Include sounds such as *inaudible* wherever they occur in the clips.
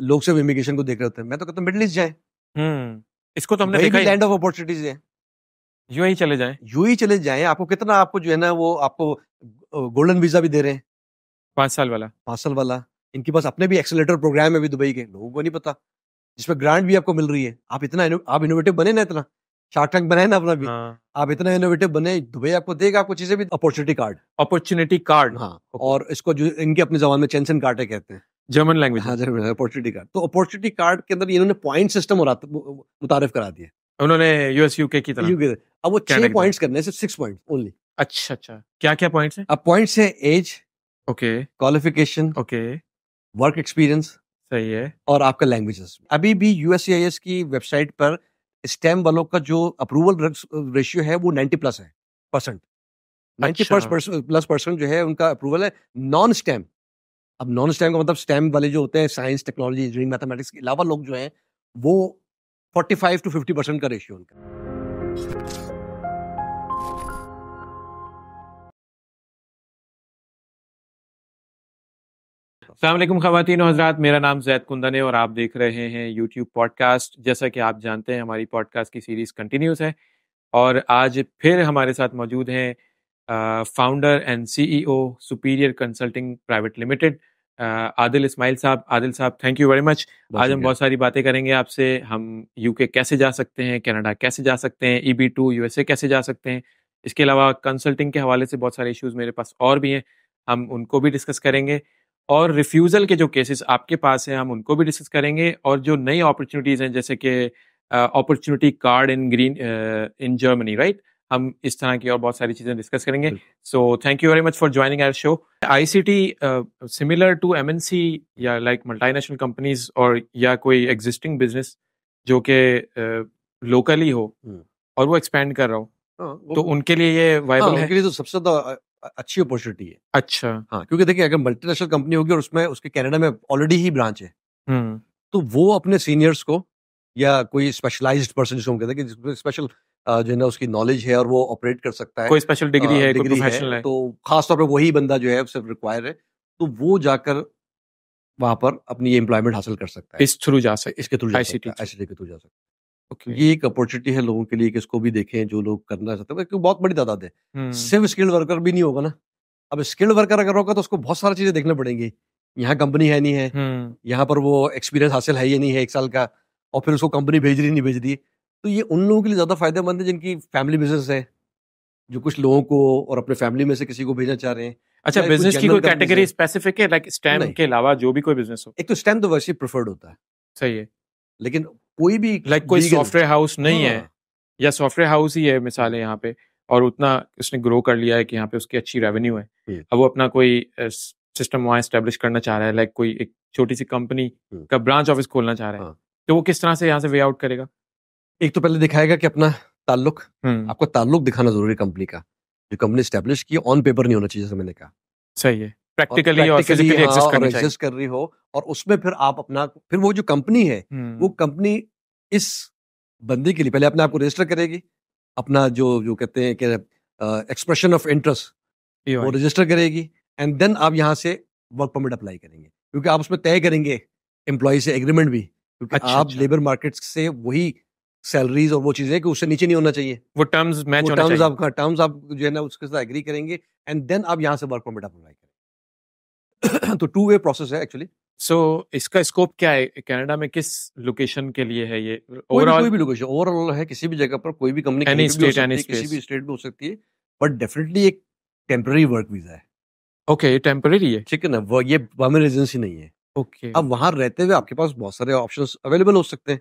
लोग सिर्फ इमिग्रेशन को देख रहे होते हैं मैं तो कहता हूँ मिडल ईस्ट जाए इसको तो हमने देखा लैंड ऑफ अपॉर्चुनिटीज है यू ही चले जाए यू ही चले जाए आपको कितना आपको जो है ना वो आपको गोल्डन वीजा भी दे रहे हैं पांच साल वाला पांच साल वाला इनके पास अपने भी एक्सेलेटर प्रोग्राम है अभी दुबई के लोगों को नहीं पता जिसमें ग्रांट भी आपको मिल रही है आप इतना आप इनोवेटिव बने ना इतना शार्क टैंक बनाए ना अपना भी हाँ। आप इतना इनोवेटिव बने दुबई आपको देगा आपको चीजें भी अपॉर्चुनिटी कार्ड अपॉर्चुनिटी कार्ड हाँ और इसको जो इनके अपने जवान में चेंसन कार्टे कहते हैं जर्मन लैंग्वेज हाँ जर्मन अपॉर्चुनिटी कार्ड तो अपॉर्चुनिटी कार्ड के अंदर इन्होंने पॉइंट सिस्टम मुतारफ करा दिया उन्होंने यूएस यूके की तरह यूके अब वो छह पॉइंट्स करने सिर्फ सिक्स पॉइंट ओनली अच्छा अच्छा क्या क्या पॉइंट्स हैं अब पॉइंट्स हैं age okay qualification okay work experience सही है और आपका लैंग्वेजेस अभी भी यूएससीआईएस की वेबसाइट पर स्टेम वालों का जो अप्रूवल रेशियो है वो नाइन्टी प्लस है परसेंट नाइन्टी प्लस परसेंट जो है उनका अप्रूवल है नॉन स्टेम अब नॉन स्टैम का मतलब स्टैम वाले जो होते हैं साइंस टेक्नोलॉजी इंजीनियरिंग मैथमेटिक्स के अलावा लोग जो हैं वो 45 टू 50 परसेंट का रेशियो उनका अल्लाम खातिन हजरात मेरा नाम जैद कुंदन है और आप देख रहे हैं यूट्यूब पॉडकास्ट जैसा कि आप जानते हैं हमारी पॉडकास्ट की सीरीज़ कंटिन्यूस है और आज फिर हमारे साथ मौजूद हैं founder uh, founder and CEO, Superior Consulting Private Limited. Adil uh, Ismail साहब आदिल साहब थैंक यू वेरी मच आज हम बहुत सारी बातें करेंगे आपसे हम यूके कैसे जा सकते हैं कनाडा कैसे जा सकते हैं E B two U S A कैसे जा सकते हैं इसके अलावा कंसल्टिंग के हवाले से बहुत सारे इश्यूज मेरे पास और भी हैं हम उनको भी डिस्कस करेंगे और रिफ्यूज़ल के जो केसेस आपके पास हैं हम उनको भी डिस्कस करेंगे और जो नई अपॉर्चुनिटीज़ हैं जैसे कि opportunity card in green in Germany right हम इस तरह की और बहुत सारी चीज़ें डिस्कस करेंगे so thank you very much for joining our show I C T similar to M या लाइक मल्टी नेशनल कंपनीज और या कोई एग्जिस्टिंग बिजनेस जो कि लोकली uh, हो हम्म। और वो एक्सपेंड कर रहा हो हाँ, तो उनके लिए ये वायबल हाँ, है उनके लिए तो सबसे ज्यादा अच्छी अपॉर्चुनिटी है अच्छा हाँ क्योंकि देखिए अगर मल्टीनेशनल कंपनी होगी और उसमें उसके कनाडा में ऑलरेडी ही ब्रांच है हम्म। तो वो अपने सीनियर्स को या कोई स्पेशलाइज्ड पर्सन जिसको हम कहते हैं कि स्पेशल जो है ना उसकी नॉलेज है और वो ऑपरेट कर सकता है कोई स्पेशल डिग्री है डिग्री है, है तो खासतौर पर वही बंदा जो है उसे रिक्वायर है तो वो जाकर वहां पर अपनी ये एम्प्लॉयमेंट हासिल कर सकता है इस थ्रू जा सकता इसके थ्रू जा सकता है आईसीटी के थ्रू जा सकता है Okay. तो ये एक अपॉर्चुनिटी है लोगों के लिए कि इसको भी देखें जो लोग करना चाहते हैं क्योंकि बहुत बड़ी तादाद है हम्म। सिर्फ स्किल्ड वर्कर भी नहीं होगा ना अब स्किल्ड वर्कर अगर होगा तो उसको बहुत सारी चीजें देखना पड़ेंगी यहाँ कंपनी है नहीं है हम्म। यहाँ पर वो एक्सपीरियंस हासिल है या नहीं है एक साल का और फिर उसको कंपनी भेज रही नहीं भेज रही तो ये उन लोगों के लिए ज़्यादा फायदेमंद है जिनकी फैमिली बिजनेस है जो कुछ लोगों को और अपने फैमिली में से किसी को भेजना चाह रहे हैं अच्छा बिजनेस की कोई कैटेगरी स्पेसिफिक है लाइक स्टैम्प के अलावा जो भी कोई बिजनेस हो एक तो स्टैम्प तो वैसे प्रेफर्ड होता है सही है लेकिन कोई भी लाइक कोई सॉफ्टवेयर हाउस नहीं है हाँ। या सॉफ्टवेयर हाउस ही है मिसाल है यहाँ पे और उतना उसने ग्रो कर लिया है कि यहाँ पे उसकी अच्छी रेवेन्यू है अब वो अपना कोई सिस्टम वहाँ स्टेब्लिश करना चाह रहा है लाइक कोई एक छोटी सी कंपनी का ब्रांच ऑफिस खोलना चाह रहा है हाँ। तो वो किस तरह से यहाँ से वे आउट करेगा एक तो पहले दिखाएगा कि अपना ताल्लुक हम्म। आपको ताल्लुक दिखाना जरूरी कंपनी का जो कंपनी स्टेब्लिश की ऑन पेपर नहीं होना चाहिए जैसे मैंने कहा सही है प्रैक्टिकली और फिजिकली हाँ, एग्जिस्ट कर रही हो और उसमें फिर आप अपना फिर वो जो कंपनी है हम्म। वो कंपनी इस बंदी के लिए पहले अपने आपको रजिस्टर करेगी अपना जो जो कहते हैं कि एक्सप्रेशन ऑफ इंटरेस्ट वो रजिस्टर करेगी एंड देन आप यहाँ से वर्क परमिट अप्लाई करेंगे क्योंकि आप उसमें तय करेंगे एम्प्लॉय से एग्रीमेंट भी क्योंकि अच्छा, आप लेबर अच्छा। मार्केट से वही सैलरीज और वो चीजें कि उससे नीचे नहीं होना चाहिए वो टर्म्स मैच होना चाहिए आपका टर्म्स आप जो है ना उसके साथ एग्री करेंगे एंड देन आप यहां से वर्क परमिट अप्लाई करें तो टू वे प्रोसेस है एक्चुअली सो so, इसका स्कोप क्या है कनाडा में किस लोकेशन के लिए है ये ओवरऑल कोई भी लोकेशन ओवरऑल है किसी भी जगह पर कोई भी कंपनी एनी स्टेट एनी किसी भी स्टेट में हो सकती है बट डेफिनेटली एक टेम्पररी वर्क वीजा है ओके ये टेम्पररी है ठीक है ना ये परमानेंट रेजिडेंसी नहीं है ओके okay. अब वहां रहते हुए आपके पास बहुत सारे ऑप्शंस अवेलेबल हो सकते हैं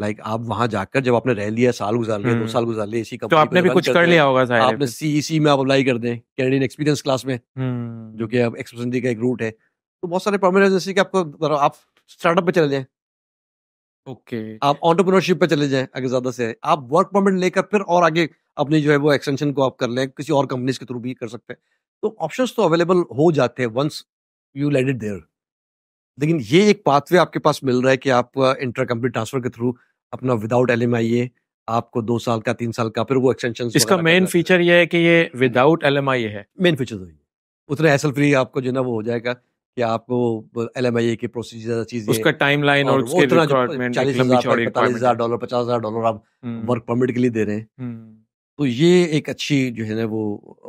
लाइक like, आप वहां जाकर जब आपने रह लिया साल गुजार लिया दो हम्म। साल गुजार लिया इसी कंपनी तो आपने भी कुछ कर लिया होगा शायद आपने सीईसी e में आप अप्लाई कर दें कैनेडियन एक्सपीरियंस क्लास में जो हम्म। कि अब एक्सपेंसिटी का एक रूट है तो बहुत सारे परमानेंट जैसे कि आपको आप स्टार्टअप पे चले जाएं ओके okay. आप ऑन्टरप्रनोरशिप पे चले जाएं अगर ज्यादा से आप वर्क परमिट लेकर फिर और आगे अपने जो है वो एक्सटेंशन को आप कर लें किसी और कंपनीज के थ्रू भी कर सकते हैं तो ऑप्शन तो अवेलेबल हो जाते हैं वंस यू लैंडेड देयर लेकिन ये एक पाथवे आपके पास मिल रहा है कि आप इंटर कंपनी ट्रांसफर के थ्रू अपना विदाउट एल आपको दो साल का तीन साल का फिर वो एक्सटेंशन इसका मेन फीचर ये है कि ये विदाउट एल है मेन फीचर तो उतने एसल फ्री आपको जो ना वो हो जाएगा कि आपको एल एम आई ए की प्रोसीजर चीज उसका टाइम लाइन और, और उसके चालीस हजार पैंतालीस हजार डॉलर पचास हजार डॉलर आप वर्क हम्म। परमिट के लिए दे रहे हैं हम्म। तो ये एक अच्छी जो है ना वो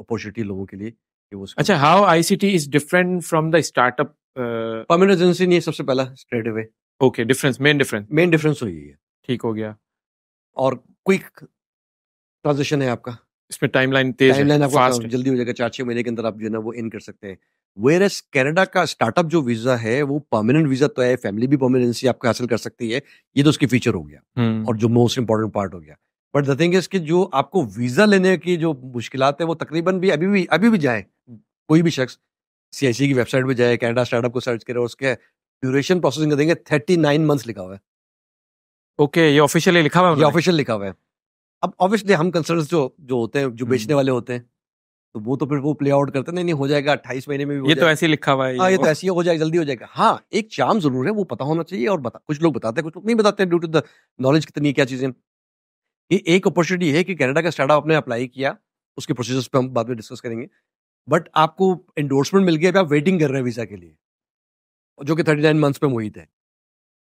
अपॉर्चुनिटी लोगों के लिए कि वो अच्छा how I C T is different from the startup permanent agency नहीं है सबसे पहला straight away okay difference main difference main difference वही है ठीक हो गया और क्विक ट्रांजेक्शन है आपका इसमें टाइमलाइन तेज टाइमलाइन आपका जल्दी हो जाएगा चार छह महीने के अंदर आप जो है ना वो इन कर सकते हैं वेयर एस कैनेडा का स्टार्टअप जो वीज़ा है वो परमानेंट वीज़ा तो है फैमिली भी परमानेंसी आपको हासिल कर सकती है ये तो उसकी फीचर हो गया हम्म। और जो मोस्ट इंपॉर्टेंट पार्ट हो गया बट द थिंग इज कि जो आपको वीज़ा लेने की जो मुश्किल है वो तकरीबन भी अभी भी अभी भी जाए कोई भी शख्स सी की वेबसाइट पर जाए कैनेडा स्टार्टअप को सर्च करे उसके ड्यूरेशन प्रोसेसिंग देंगे थर्टी नाइन मंथ्स लिखा हुआ है ओके ये ऑफिशियली लिखा हुआ है ये ऑफिशियल लिखा हुआ है अब ऑब्वियसली हम कंसर्न जो जो होते हैं जो हम्म। बेचने वाले होते हैं तो वो तो फिर वो प्ले आउट करते नहीं नहीं हो जाएगा अट्ठाईस महीने में भी ये तो ऐसे लिखा हुआ है हाँ ये तो ऐसे ही हो जाएगा जल्दी हो जाएगा हाँ एक चाम जरूर है वो पता होना चाहिए और बता कुछ लोग बताते हैं कुछ लोग नहीं बताते ड्यू टू द नॉलेज कितनी क्या चीज़ें ये एक अपॉर्चुनिटी है कि कैनेडा का स्टार्टअप आपने अप्लाई किया उसके प्रोसीजर्स पर हम बाद में डिस्कस करेंगे बट आपको एंडोर्समेंट मिल गया आप वेटिंग कर रहे हैं वीज़ा के लिए जो कि थर्टी नाइन मंथ्स पे मोहित है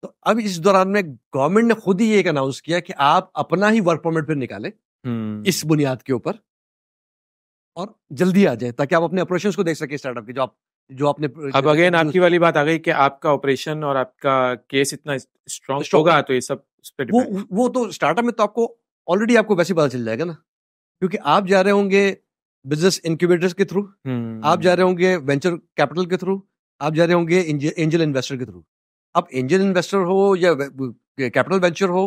तो अब इस दौरान में गवर्नमेंट ने खुद ही एक अनाउंस किया कि आप अपना ही वर्क परमिट फिर निकालें इस हम्म। बुनियाद के ऊपर और जल्दी आ जाए ताकि आप अपने ऑपरेशन को देख सके स्टार्टअप के जो आप जो आपने अब अगेन आपकी वाली बात आ गई कि आपका ऑपरेशन और आपका केस इतना स्ट्रॉन्ग होगा तो ये सब वो वो तो स्टार्टअप में तो आपको ऑलरेडी आपको वैसे पता चल जाएगा ना क्योंकि आप जा रहे होंगे बिजनेस इंक्यूबेटर्स के थ्रू हम्म। आप जा रहे होंगे वेंचर कैपिटल के थ्रू आप जा रहे होंगे एंजल इन्वेस्टर के थ्रू आप एंजल इन्वेस्टर हो या कैपिटल वेंचर हो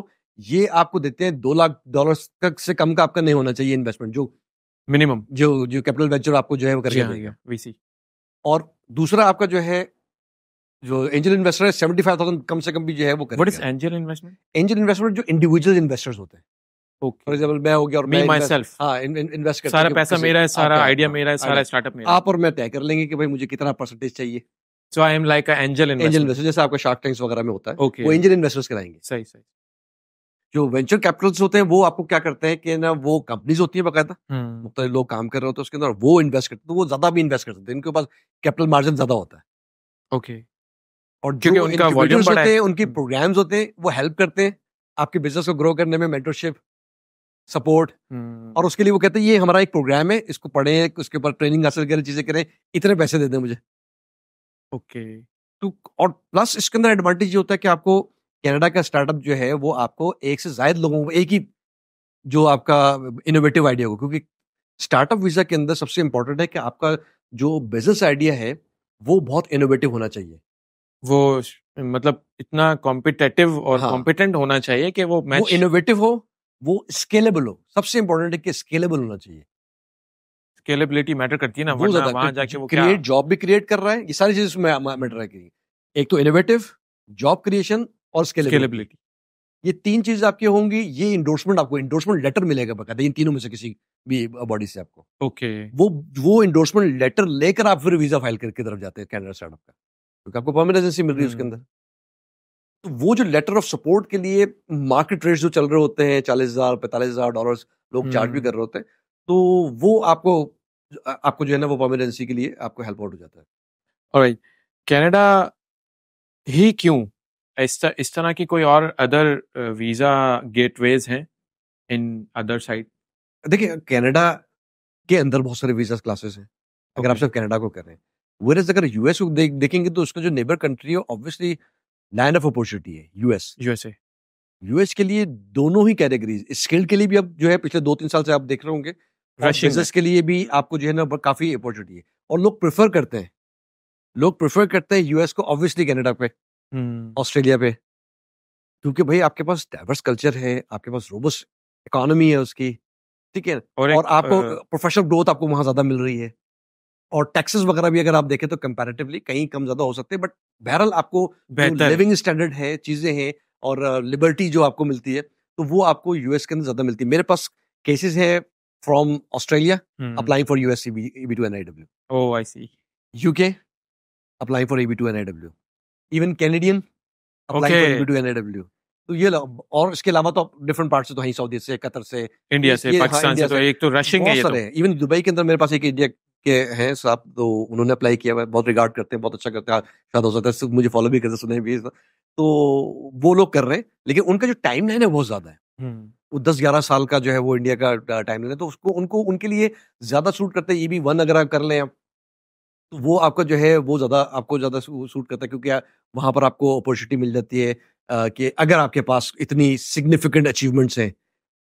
ये आपको देते हैं दो लाख डॉलर तक से कम का आपका नहीं होना चाहिए इन्वेस्टमेंट जो मिनिमम जो जो कैपिटल वेंचर आपको जो है वो करके हाँ, देगा वीसी और दूसरा आपका जो है जो एंजल इन्वेस्टर है सेवेंटी फाइव थाउजेंड कम से कम भी जो है वो what is angel investment angel investment जो इंडिविजुअल इन्वेस्टर्स होते हैं फॉर एग्जाम्पल मैं हो गया और मी माई सेल्फ इन्वेस्ट सारा पैसा मेरा है सारा आइडिया मेरा है हाँ, सारा स्टार्टअप मेरा आप और मैं तय कर लेंगे कि भाई मुझे कितना परसेंटेज चाहिए so I am like angel angel investor जैसे आपका शार्क टैंक्स वगैरह में होता है okay. वो एंजल इन्वेस्टर्स कराएंगे सही सही जो वेंचर कैपिटल्स होते हैं वो आपको क्या करते हैं कि ना वो कंपनीज होती है बाकायदा हम्म। मुख्तलि लोग काम कर रहे होते हैं उसके अंदर वो इन्वेस्ट करते हैं तो वो ज्यादा भी इन्वेस्ट करते हैं इनके पास कैपिटल मार्जिन ज्यादा होता है ओके और जो उनका वॉल्यूम होते हैं उनके प्रोग्राम्स हम्म। होते हैं वो हेल्प करते हैं आपके बिजनेस को ग्रो करने में मेंटरशिप हम्म। सपोर्ट और उसके लिए वो कहते हैं ये हमारा एक प्रोग्राम है इसको पढ़े उसके ऊपर ट्रेनिंग हासिल करें चीजें करें इतने पैसे दे दें मुझे ओके तो और प्लस इसके अंदर एडवांटेज ये होता है कि आपको कनाडा का स्टार्टअप जो है वो आपको एक से ज्यादा लोगों को एक ही जो आपका इनोवेटिव आइडिया होगा क्योंकि स्टार्टअप वीज़ा के अंदर सबसे इम्पोर्टेंट है कि आपका जो बिजनेस आइडिया है वो बहुत इनोवेटिव होना चाहिए वो मतलब इतना कॉम्पिटेटिव और कॉम्पिटेंट हाँ, होना चाहिए कि वो मैच वो इनोवेटिव हो वो स्केलेबल हो सबसे इम्पोर्टेंट है कि स्केलेबल होना चाहिए स्केलेबिलिटी मैटर करती है ना वो वहां जाके वो क्रिएट जॉब भी क्रिएट कर रहा है ये सारी चीजें उसमें मैटर रह गई एक तो इनोवेटिव जॉब क्रिएशन और स्केलेबिलिटी ये तीन चीज आपकी होंगी ये इंडोर्समेंट आपको इंडोर्समेंट लेटर मिलेगा बका इन तीनों में से किसी भी बॉडी से आपको ओके वो वो इंडोर्समेंट लेटर लेकर आप फिर वीजा फाइल करके तरफ जाते हैं कैनेडा स्टार्टअप का क्योंकि आपको परमानेंट एजेंसी मिल रही है उसके हम्म। अंदर तो वो जो लेटर ऑफ सपोर्ट के लिए मार्केट रेट जो चल रहे होते हैं चालीस हजार पैंतालीस हजार डॉलर लोग चार्ज भी हम्म। कर रहे होते हैं तो वो आपको आपको जो है ना वो परमानेंसी के लिए आपको हेल्प आउट हो जाता है और कैनेडा ही क्यों इस, तर, इस तरह की कोई और अदर वीज़ा गेटवेज हैं इन अदर साइड देखिए कनाडा के अंदर बहुत सारे वीज़ा क्लासेस हैं अगर आप सिर्फ कनाडा को कर रहे हैं अगर यूएस को देख, देखेंगे तो उसका जो नेबर कंट्री है ऑब्वियसली लैंड ऑफ अपॉर्चुनिटी है यूएस यूएसए यूएस के लिए दोनों ही कैटेगरीज स्किल्ड के लिए भी अब जो है पिछले दो तीन साल से आप देख रहे होंगे बिजनेस के लिए भी आपको जो है ना काफी अपॉर्चुनिटी है और लोग प्रेफर करते हैं लोग प्रेफर करते हैं यूएस को ऑब्वियसली कैनेडा पे ऑस्ट्रेलिया हम्म। पे क्योंकि भाई आपके पास डाइवर्स कल्चर है आपके पास रोबस इकोनॉमी है उसकी ठीक है और, और आपको प्रोफेशनल ग्रोथ आपको वहां ज्यादा मिल रही है और टैक्सेस वगैरह भी अगर आप देखें तो कंपैरेटिवली कहीं कम ज्यादा हो सकते हैं बट बहरहाल आपको लिविंग स्टैंडर्ड है चीजें हैं और लिबर्टी जो आपको मिलती है तो वो आपको यूएस के अंदर ज्यादा मिलती है मेरे पास केसेस हैं from Australia mm. applying for US EB2 e and AW. Oh, I see. UK applying for EB2 and AW. Even Canadian applying okay. for e EB2 and AW. तो ये और इसके अलावा तो डिफरेंट पार्ट से तो हैं सऊदी से कतर से इंडिया से पाकिस्तान हाँ, से तो एक तो रशिंग है ये तो इवन दुबई के अंदर मेरे पास एक इंडिया के हैं साहब तो उन्होंने अप्लाई किया है बहुत रिगार्ड करते हैं बहुत अच्छा करते हैं हाँ, शायद हो सकता है मुझे फॉलो भी करते सुने भी तो वो लोग कर रहे हैं लेकिन उनका जो टाइम लाइन है बहुत ज्यादा है हम्म। वो दस ग्यारह साल का जो है वो इंडिया का टाइम लेना तो उसको उनको उनके लिए ज़्यादा सूट करते हैं ये भी वन अगर आप कर लें आप तो वो आपका जो है वो ज़्यादा आपको ज़्यादा सूट करता है क्योंकि वहाँ पर आपको अपॉर्चुनिटी मिल जाती है कि अगर आपके पास इतनी सिग्निफिकेंट अचीवमेंट्स हैं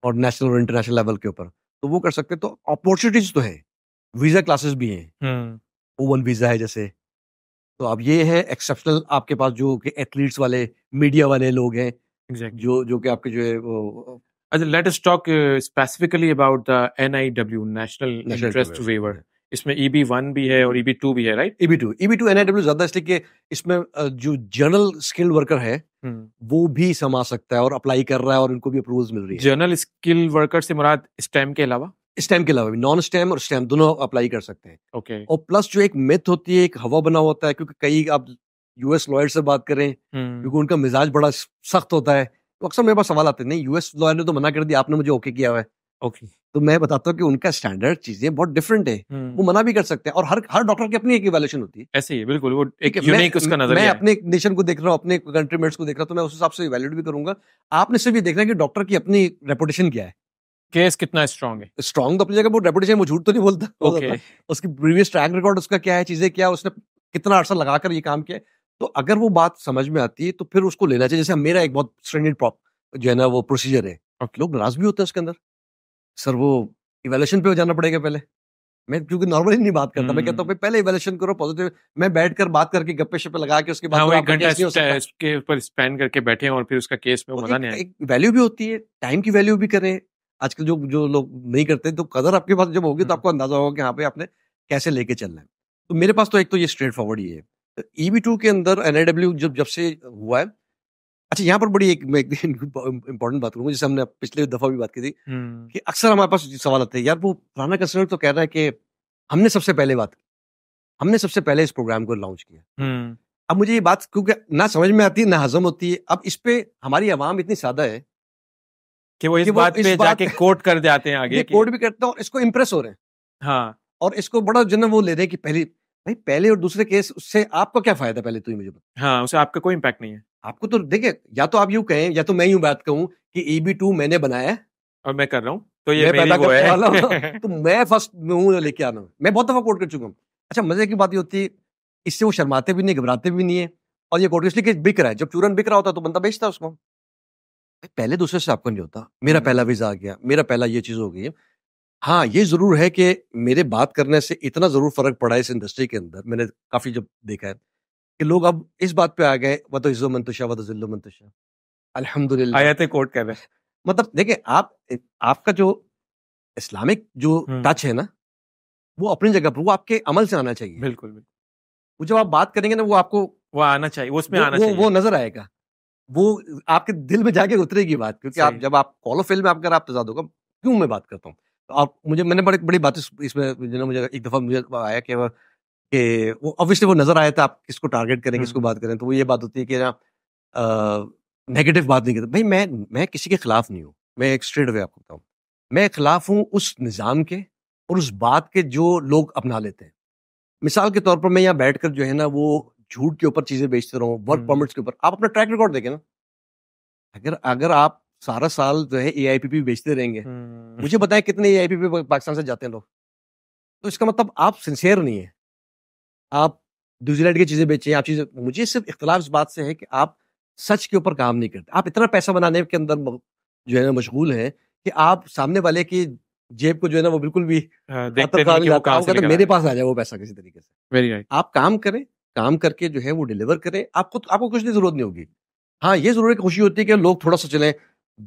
और नेशनल और इंटरनेशनल लेवल के ऊपर तो वो कर सकते हैं तो अपॉर्चुनिटीज तो है वीज़ा क्लासेस भी हैं ओ वन वीज़ा है जैसे तो अब ये है एक्सेप्शनल आपके पास जो कि एथलीट्स वाले मीडिया वाले लोग हैं exactly. जो जो कि आपके जो है वो अच्छा let talk talk specifically about the NIW, National, National Interest Waiver. Waiver. इसमें ई बी वन भी है और ई बी टू भी है right E B two E B two NIW ज्यादा इसलिए कि इसमें जो जनरल स्किल्ड वर्कर है हम्म। वो भी समा सकता है और अप्लाई कर रहा है और उनको भी अप्रूवल मिल रही है जनरल स्किल्ड वर्कर से मुराद स्टेम के अलावा स्टैम के अलावा भी नॉन स्टैम और स्टैम दोनों अप्लाई कर सकते हैं ओके okay. और प्लस जो एक मिथ होती है एक हवा बना होता है क्योंकि कई आप यूएस लॉयर से बात करें हम्म। क्योंकि उनका मिजाज बड़ा सख्त होता है तो अक्सर मेरे पास सवाल आते नहीं यूएस लॉयर ने तो मना कर दिया आपने मुझे ओके किया हुआ है ओके तो मैं बताता हूँ कि उनका स्टैंडर्ड चीजें बहुत डिफरेंट है हम्म। वो मना भी कर सकते हैं और हर हर डॉक्टर की अपनी एक इवेल्यूशन होती है ऐसे ही बिल्कुल वो एक यूनिक उसका नजर मैं अपने नेशन को देख रहा हूँ अपने कंट्री मेट्स को देख रहा हूँ तो मैं उस हिसाब से इवेल्यूट भी करूंगा आपने सिर्फ ये देखना है कि डॉक्टर की अपनी रेपुटेशन क्या है केस कितना स्ट्रांग है स्ट्रांग तो अपनी जगह बहुत रेपुटेशन वो झूठ तो नहीं बोलता ओके *laughs* उसकी प्रीवियस ट्रैक रिकॉर्ड उसका क्या है चीजें क्या उसने कितना अर्सा लगाकर ये काम किया तो अगर वो बात समझ में आती है तो फिर उसको लेना चाहिए जैसे मेरा एक बहुत स्टैंडर्ड जो है ना वो प्रोसीजर है okay. लोग नाराज भी होते हैं उसके अंदर सर वो इवेल्यूशन पे जाना पड़ेगा पहले मैं क्योंकि नॉर्मली नहीं बात करता मैं कहता हूँ हम्म। पहले इवेल्यूशन करो पॉजिटिव मैं बैठ कर बात करके गप्पे शप्पे लगा के उसके बाद घंटे पर स्पेंड करके बैठे और फिर उसका केस में मजा नहीं एक वैल्यू भी होती है टाइम की वैल्यू भी करें आजकल जो जो लोग नहीं करते तो कदर आपके पास जब होगी तो हम्म। आपको अंदाजा होगा कि यहाँ पे आपने कैसे लेके चलना है तो मेरे पास तो एक तो ये स्ट्रेट फॉरवर्ड ही है ईवी e टू के अंदर एन जब जब से हुआ है अच्छा यहाँ पर बड़ी एक मैं *laughs* इंपॉर्टेंट बात करूंगा जैसे हमने पिछले दफा भी बात की थी हम्म। कि अक्सर हमारे पास सवाल आते हैं यार वो पुराना कंसल्टेंट तो कह रहा है कि हमने सबसे पहले बात की हमने सबसे पहले इस प्रोग्राम को लॉन्च किया हम्म। अब मुझे ये बात क्योंकि ना समझ में आती है ना हजम होती है अब इस पर हमारी आवाम इतनी सादा है कि वो इस कि बात इस पे बात... जाके कोट कर जाते हैं *laughs* आगे कोट भी करते हैं और इसको इम्प्रेस हो रहे हैं हाँ और इसको बड़ा जन वो ले रहे हैं कि पहली भाई पहले और दूसरे केस उससे आपको क्या फायदा पहले तू तो मुझे बता हाँ उससे आपका कोई इम्पैक्ट नहीं है आपको तो देखिए या तो आप यूं कहें या तो मैं यूं बात कहूं कि ई बी टू मैंने बनाया और मैं कर रहा हूँ तो ये मैं मेरी वो है *laughs* तो मैं फर्स्ट में हूँ लेके आना मैं बहुत दफा कोर्ट कर चुका हूँ अच्छा मजे की बात ये होती है इससे वो शर्माते भी नहीं घबराते भी नहीं है और ये कोर्ट इसलिए बिक रहा है जब चूरन बिक रहा होता तो बंदा बेचता है उसको पहले दूसरे से आपको नहीं होता मेरा हम्म। पहला वीजा आ गया मेरा पहला ये चीज हो गई है हाँ, ये ज़रूर है कि मेरे बात करने से इतना ज़रूर फ़र्क पड़ा है इस इंडस्ट्री के अंदर, मैंने काफ़ी जब देखा है, कि लोग अब इस बात पे आ गए वो इज्जो मंतुषा तुशा वतुज़िल्लु मन तुशा। अल्हम्दुलिल्लाह। आयतें कोट रहे हैं। मतलब देखिए आप आपका जो इस्लामिक जो टच है ना, वो अपनी जगह पर वो आपके अमल से आना चाहिए। बिल्कुल, बिल्कुल। वो जब आप बात करेंगे ना वो आपको वो आना चाहिए, वो उसमें वो आना वो वो नज़र आएगा। वो आपके दिल में जाके उतरेगी बात क्योंकि आप जब आप कॉल ऑफ में आप अगर आप तज़ाद होगा, क्यों मैं बात करता हूँ। आप मुझे मैंने बड़ी बड़ी बातें इसमें जिन्होंने मुझे एक दफ़ा मुझे आया कि कि वो ऑब्वियसली वो नज़र आया था आप किसको टारगेट करें किसको बात करें तो वो ये बात होती है कि ना नेगेटिव बात नहीं करता भाई मैं मैं किसी के खिलाफ नहीं हूँ मैं एक स्ट्रेट वे आपको बताऊँ मैं खिलाफ हूँ उस निज़ाम के और उस बात के जो लोग अपना लेते हैं मिसाल के तौर पर मैं यहाँ बैठ जो है ना वो झूठ के ऊपर चीज़ें बेचते रहूँ वर्क परमिट्स के ऊपर आप अपना ट्रैक रिकॉर्ड देखें ना अगर अगर आप सारा साल जो है ए आई पी पी बेचते रहेंगे हम्म। मुझे बताएं कितने A I P P Pakistan से जाते हैं लोग तो इसका मतलब आप सिंसियर नहीं है आप दूसरी लाइट की चीज़ें बेचें आप चीज़ें मुझे सिर्फ इख्तलाफ इस बात से है कि आप सच के ऊपर काम नहीं करते आप इतना पैसा बनाने के अंदर जो है ना मशगूल हैं कि आप सामने वाले की जेब को जो है ना वो बिल्कुल भी हाँ, तो मेरे पास आ जाए वो पैसा किसी तरीके से वेरी राइट आप काम करें काम करके जो है वो डिलीवर करें आपको तो, आपको कुछ नहीं जरूरत नहीं होगी हाँ ये जरूरी खुशी होती है कि लोग थोड़ा सा चलें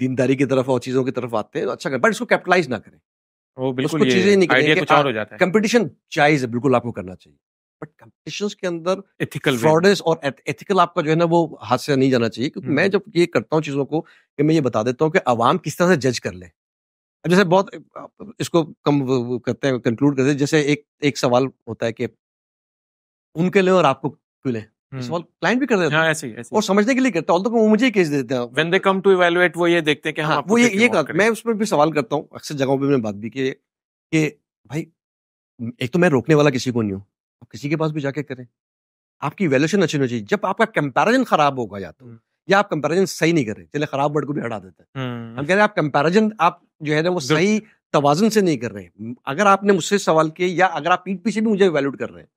दीनदारी की तरफ और चीजों की तरफ आते हैं तो अच्छा करें बट इसको कैपिटलाइज ना करें वो बिल्कुल चीजें नहीं करें कुछ और हो जाता है कंपटीशन जायज है बिल्कुल आपको करना चाहिए बट कंपटीशन के अंदर एथिकल फ्रॉडेस और एथिकल आपका जो है ना वो हाथ से नहीं जाना चाहिए क्योंकि हम्म, मैं हम्म। जब ये करता हूँ चीज़ों को कि मैं ये बता देता हूँ कि आवाम किस तरह से जज कर ले अब जैसे बहुत इसको कम करते हैं कंक्लूड करते हैं जैसे एक एक सवाल होता है कि उनके लें और आपको क्यों लें हम्म। सवाल क्लाइंट भी कर हाँ, ऐसे, और समझने के लिए करता वो मुझे केस देते हैं व्हेन दे कम टू वो ये देखते हैं कि हाँ, वो ये ये मैं उस पर भी सवाल करता हूँ अक्सर जगहों मैंने बात भी की कि भाई एक तो मैं रोकने वाला किसी को नहीं हूँ आप किसी के पास भी जाके करें आपकी वैल्यूशन अच्छी होनी चाहिए जब आपका कंपेरिजन खराब होगा या तो हम्म। या आप कंपेरिजन सही नहीं कर रहे चले खराब वर्ड को भी हटा देते हैं हम्म। हम कह रहे हैं आप कंपेरिजन आप जो है ना वो सही तोजन से नहीं कर रहे अगर आपने मुझसे सवाल किए या अगर आप पीठ पीछे भी मुझे वैल्यूट कर रहे हैं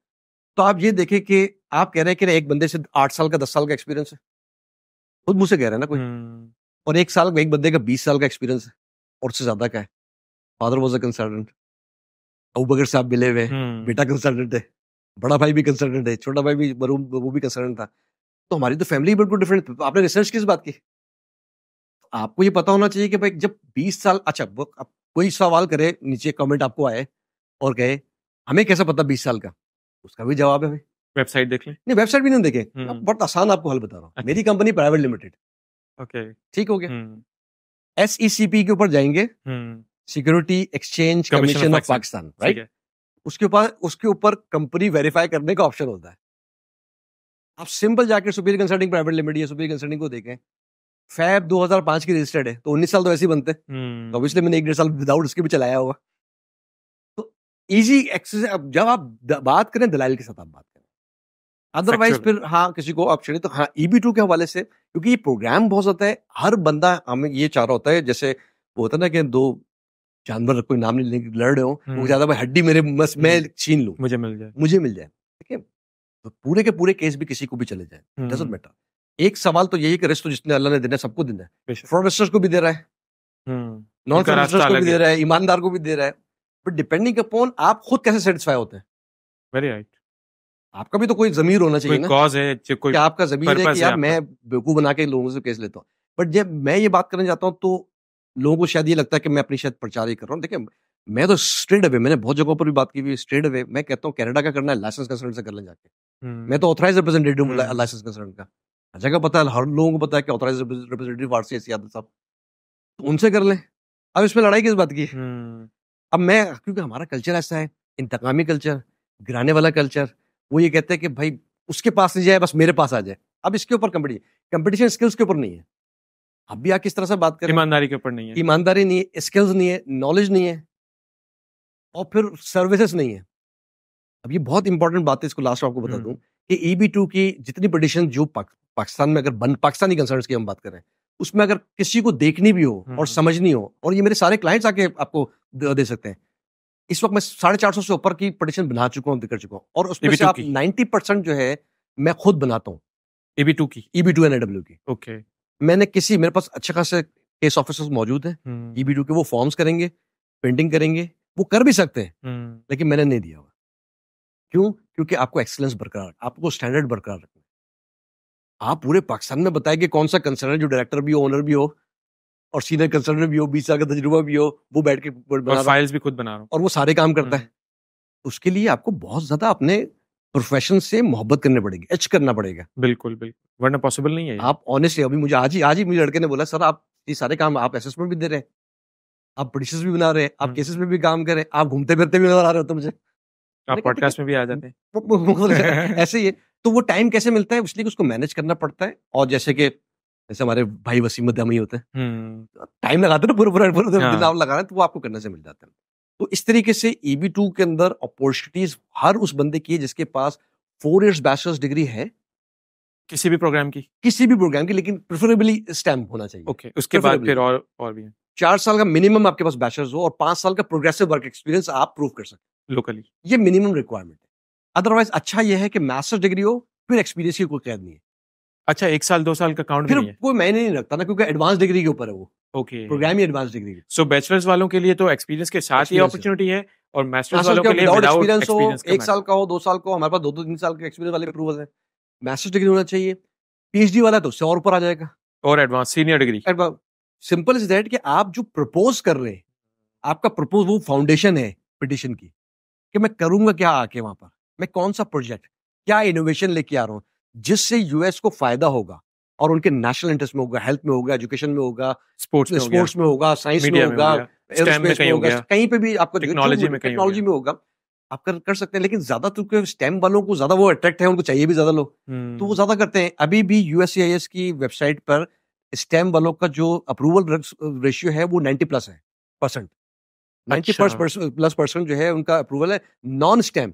तो आप ये देखें कि आप कह रहे हैं कि एक बंदे से आठ साल का दस साल का एक्सपीरियंस है खुद मुझसे कह रहे हैं ना कोई हम्म। और एक साल एक बंदे का बीस साल का एक्सपीरियंस है और उससे ज्यादा का है father was a consultant Abu Bakar साहब मिले हुए हम्म। बेटा कंसल्टेंट है बड़ा भाई भी कंसल्टेंट है छोटा भाई भी वो भी कंसल्टेंट था तो हमारी तो फैमिली बिल्कुल डिफरेंट आपने रिसर्च किस बात की आपको ये पता होना चाहिए कि भाई जब 20 साल अच्छा कोई सवाल करे नीचे कमेंट आपको आए और कहे हमें कैसा पता 20 साल का उसका भी जवाब है भाई वेबसाइट देख लें नहीं वेबसाइट भी नहीं देखें हम्म। बहुत आसान आपको हल बता रहा हूँ अच्छा। मेरी कंपनी प्राइवेट लिमिटेड ओके ठीक हो गया एस ई सी पी के ऊपर जाएंगे हम्म। Security exchange commission of Pakistan right उसके ऊपर उसके ऊपर कंपनी वेरीफाई करने का ऑप्शन होता है आप सिंपल जाकर सुपीर कंसल्टिंग प्राइवेट लिमिटेड या सुपीर कंसल्टिंग को देखें फैब 2005 की रजिस्टर्ड है तो 19 साल तो ऐसे ही बनते हैं हम्म। तो ऑब्वियसली मैंने एक डेढ़ साल विदाउट उसके भी चलाया होगा इजी एक्सरसाइज अब जब आप बात करें दलाइल के साथ आप बात करें अदरवाइज फिर हाँ किसी को आप छेड़े तो हाँ ई बी टू के हवाले से क्योंकि ये प्रोग्राम बहुत ज्यादा है हर बंदा हमें ये चाह रहा होता है जैसे वो होता है ना कि दो जानवर कोई नाम नहीं लेंगे लड़ रहे हो वो हम्म। ज्यादा भाई हड्डी मेरे बस मैं हम्म। छीन लू मुझे मिल जाए मुझे मिल जाए ठीक है तो पूरे के पूरे केस भी किसी को भी चले जाए डजेंट मैटर हम्म। एक सवाल तो यही कि रिस्क तो अल्लाह ने देना सबको देना है फ्रॉडस्टर्स को भी दे रहा है नॉन को भी दे रहा है ईमानदार को भी दे रहा है बट डिपेंडिंग अपॉन आप खुद कैसे सेटिस्फाई होते हैं वेरी राइट आपका भी तो कोई जमीर होना चाहिए ना कॉज है कोई कि आपका जमीर है कि यार मैं बेवकूफ बना के लोगों से केस लेता हूँ बट जब मैं ये बात करने जाता हूँ तो लोगों को शायद ये लगता है कि मैं अपनी शायद प्रचार ही कर रहा हूँ देखिए मैं तो स्ट्रेट अवे मैंने बहुत जगहों पर भी बात की हुई स्ट्रेट अवे मैं कहता हूँ कैनेडा का करना है लाइसेंस कंसर्न से कर लें जाके हम्म। मैं तो ऑथराइज रिप्रेजेंटेटिव हूँ लाइसेंस हम्म। कंसर्न का हर जगह पता है हर लोगों को पता है कि ऑथराइज रिप्रेजेंटेटिव वार्सी सी यादव साहब तो उनसे कर लें अब इसमें लड़ाई किस बात की अब मैं क्योंकि हमारा कल्चर ऐसा है इंतकामी कल्चर गिराने वाला कल्चर वो ये कहते हैं कि भाई उसके पास नहीं जाए बस मेरे पास आ जाए अब इसके ऊपर कंपटी कंपटीशन स्किल्स के ऊपर नहीं है अब भी आप किस तरह से बात करें ईमानदारी के ऊपर नहीं है ईमानदारी नहीं है स्किल्स नहीं है नॉलेज नहीं है और फिर सर्विसेज नहीं है अब ये बहुत इंपॉर्टेंट बात है इसको लास्ट आपको बता हम्म। दूं कि ई बी टू की जितनी पटिशन जो पाकिस्तान में अगर बन पाकिस्तानी कंसर्न की हम बात करें उसमें अगर किसी को देखनी भी हो और हम्म। समझनी हो और ये मेरे सारे क्लाइंट्स आके आपको दे सकते हैं इस वक्त मैं साढ़े चार सौ से ऊपर की पटिशन बना चुका हूँ कर चुका हूँ और उसमें से आप नाइन्टी परसेंट जो है मैं खुद बनाता हूँ ईबी टू की ईबी टू एन डब्ल्यू की ओके मैंने किसी मेरे पास अच्छे खासे केस ऑफिसर्स मौजूद हैं ईबी हम्म। टू e के वो फॉर्म्स करेंगे पेंटिंग करेंगे वो कर भी सकते हैं हम्म। लेकिन मैंने नहीं दिया हुआ क्यों क्योंकि आपको एक्सेलेंस बरकरार आपको स्टैंडर्ड बरकरार रखना आप पूरे पाकिस्तान में बताएं कि कौन सा कंसर्न है जो डायरेक्टर भी हो ओनर भी हो और सीनियर कंसर्न भी हो बीस साल का तजुर्बा भी हो वो बैठ के बना फाइल्स भी खुद बना रहा हूँ और वो सारे काम करता हम्म। है उसके लिए आपको बहुत ज्यादा अपने प्रोफेशन से मोहब्बत करने पड़ेगी एच करना पड़ेगा बिल्कुल बिल्कुल वरना पॉसिबल नहीं है आप ऑनेस्टली अभी मुझे आज ही आज ही मुझे लड़के ने बोला सर आप ये सारे काम आप असेसमेंट भी दे रहे हैं आप प्रोड्यूसर्स भी बना रहे हैं आप केसेस हम्म। में भी काम कर रहे हैं आप घूमते फिरते भी नजर आ रहे हो तो मुझे आप पॉडकास्ट में भी आ जाते हैं ऐसे ही तो वो टाइम कैसे मिलता है इसलिए उसको मैनेज करना पड़ता है और जैसे कि जैसे हमारे भाई वसीम ही होते हैं हम्म। तो टाइम लगाते ना पूरे पूरा पूरे हाँ। लगा रहे तो वो आपको करने से मिल जाता है तो इस तरीके से ई बी टू के अंदर अपॉर्चुनिटीज हर उस बंदे की है जिसके पास फोर ईयर्स बैचलर्स डिग्री है किसी भी प्रोग्राम की किसी भी प्रोग्राम की लेकिन प्रेफरेबली स्टैम्प होना चाहिए ओके okay, उसके बाद फिर और और भी है चार साल का मिनिमम आपके पास बैचलर्स हो और पांच साल का प्रोग्रेसिव वर्क एक्सपीरियंस आप प्रूव कर सकते लोकली ये मिनिमम रिक्वायरमेंट अदरवाइज अच्छा यह है कि मास्टर्स डिग्री हो फिर एक्सपीरियंस की कोई कैद नहीं है अच्छा एक साल दो साल का काउंट फिर कोई मैंने नहीं रखता ना क्योंकि एडवांस डिग्री के ऊपर है वो ओके प्रोग्राम ही एडवांस डिग्री सो बैचलर्स वालों के लिए तो एक्सपीरियंस के साथ अपॉर्चुनिटी है और मास्टर्स वालों के लिए विदाउट एक्सपीरियंस हो एक साल का हो दो साल का हो हमारे पास दो दो तीन साल के एक्सपीरियंस वाले अप्रूवल हैं मास्टर्स डिग्री होना चाहिए पीएचडी वाला तो सौ ऊपर आ जाएगा और advance senior degree simple is that कि आप जो प्रपोज कर रहे हैं आपका प्रपोज वो फाउंडेशन है पिटिशन की कि मैं करूंगा क्या आके वहां पर मैं कौन सा प्रोजेक्ट क्या इनोवेशन लेके आ रहा हूँ जिससे यूएस को फायदा होगा और उनके नेशनल इंटरेस्ट में होगा हेल्थ में होगा एजुकेशन में होगा स्पोर्ट्स में स्पोर्ट्स में होगा साइंस में होगा कहीं पे भी आपको टेक्नोलॉजी में टेक्नोलॉजी में होगा आप कर कर सकते हैं लेकिन ज्यादा तो क्योंकि स्टेम वालों को ज्यादा वो अट्रैक्ट है उनको चाहिए भी ज्यादा लोग तो वो हम्म। ज्यादा करते हैं अभी भी यूएसएस की वेबसाइट पर स्टेम वालों का जो अप्रूवल रेशियो है वो नाइन्टी प्लस है परसेंट नाइन्टी प्लस परसेंट जो है उनका अप्रूवल है नॉन स्टेम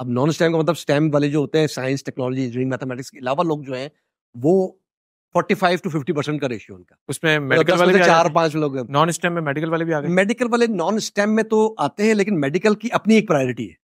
अब नॉन स्टैम का मतलब स्टैम वाले जो होते हैं साइंस टेक्नोलॉजी इंजीनियरिंग मैथमेटिक्स के अलावा लोग जो हैं वो 45 टू 50 परसेंट का रेशियो उनका उसमें मेडिकल मतलब तो चार पांच लोग नॉन स्टेम में मेडिकल वाले भी आ गए मेडिकल वाले नॉन स्टेम में तो आते हैं लेकिन मेडिकल की अपनी एक प्रायोरिटी है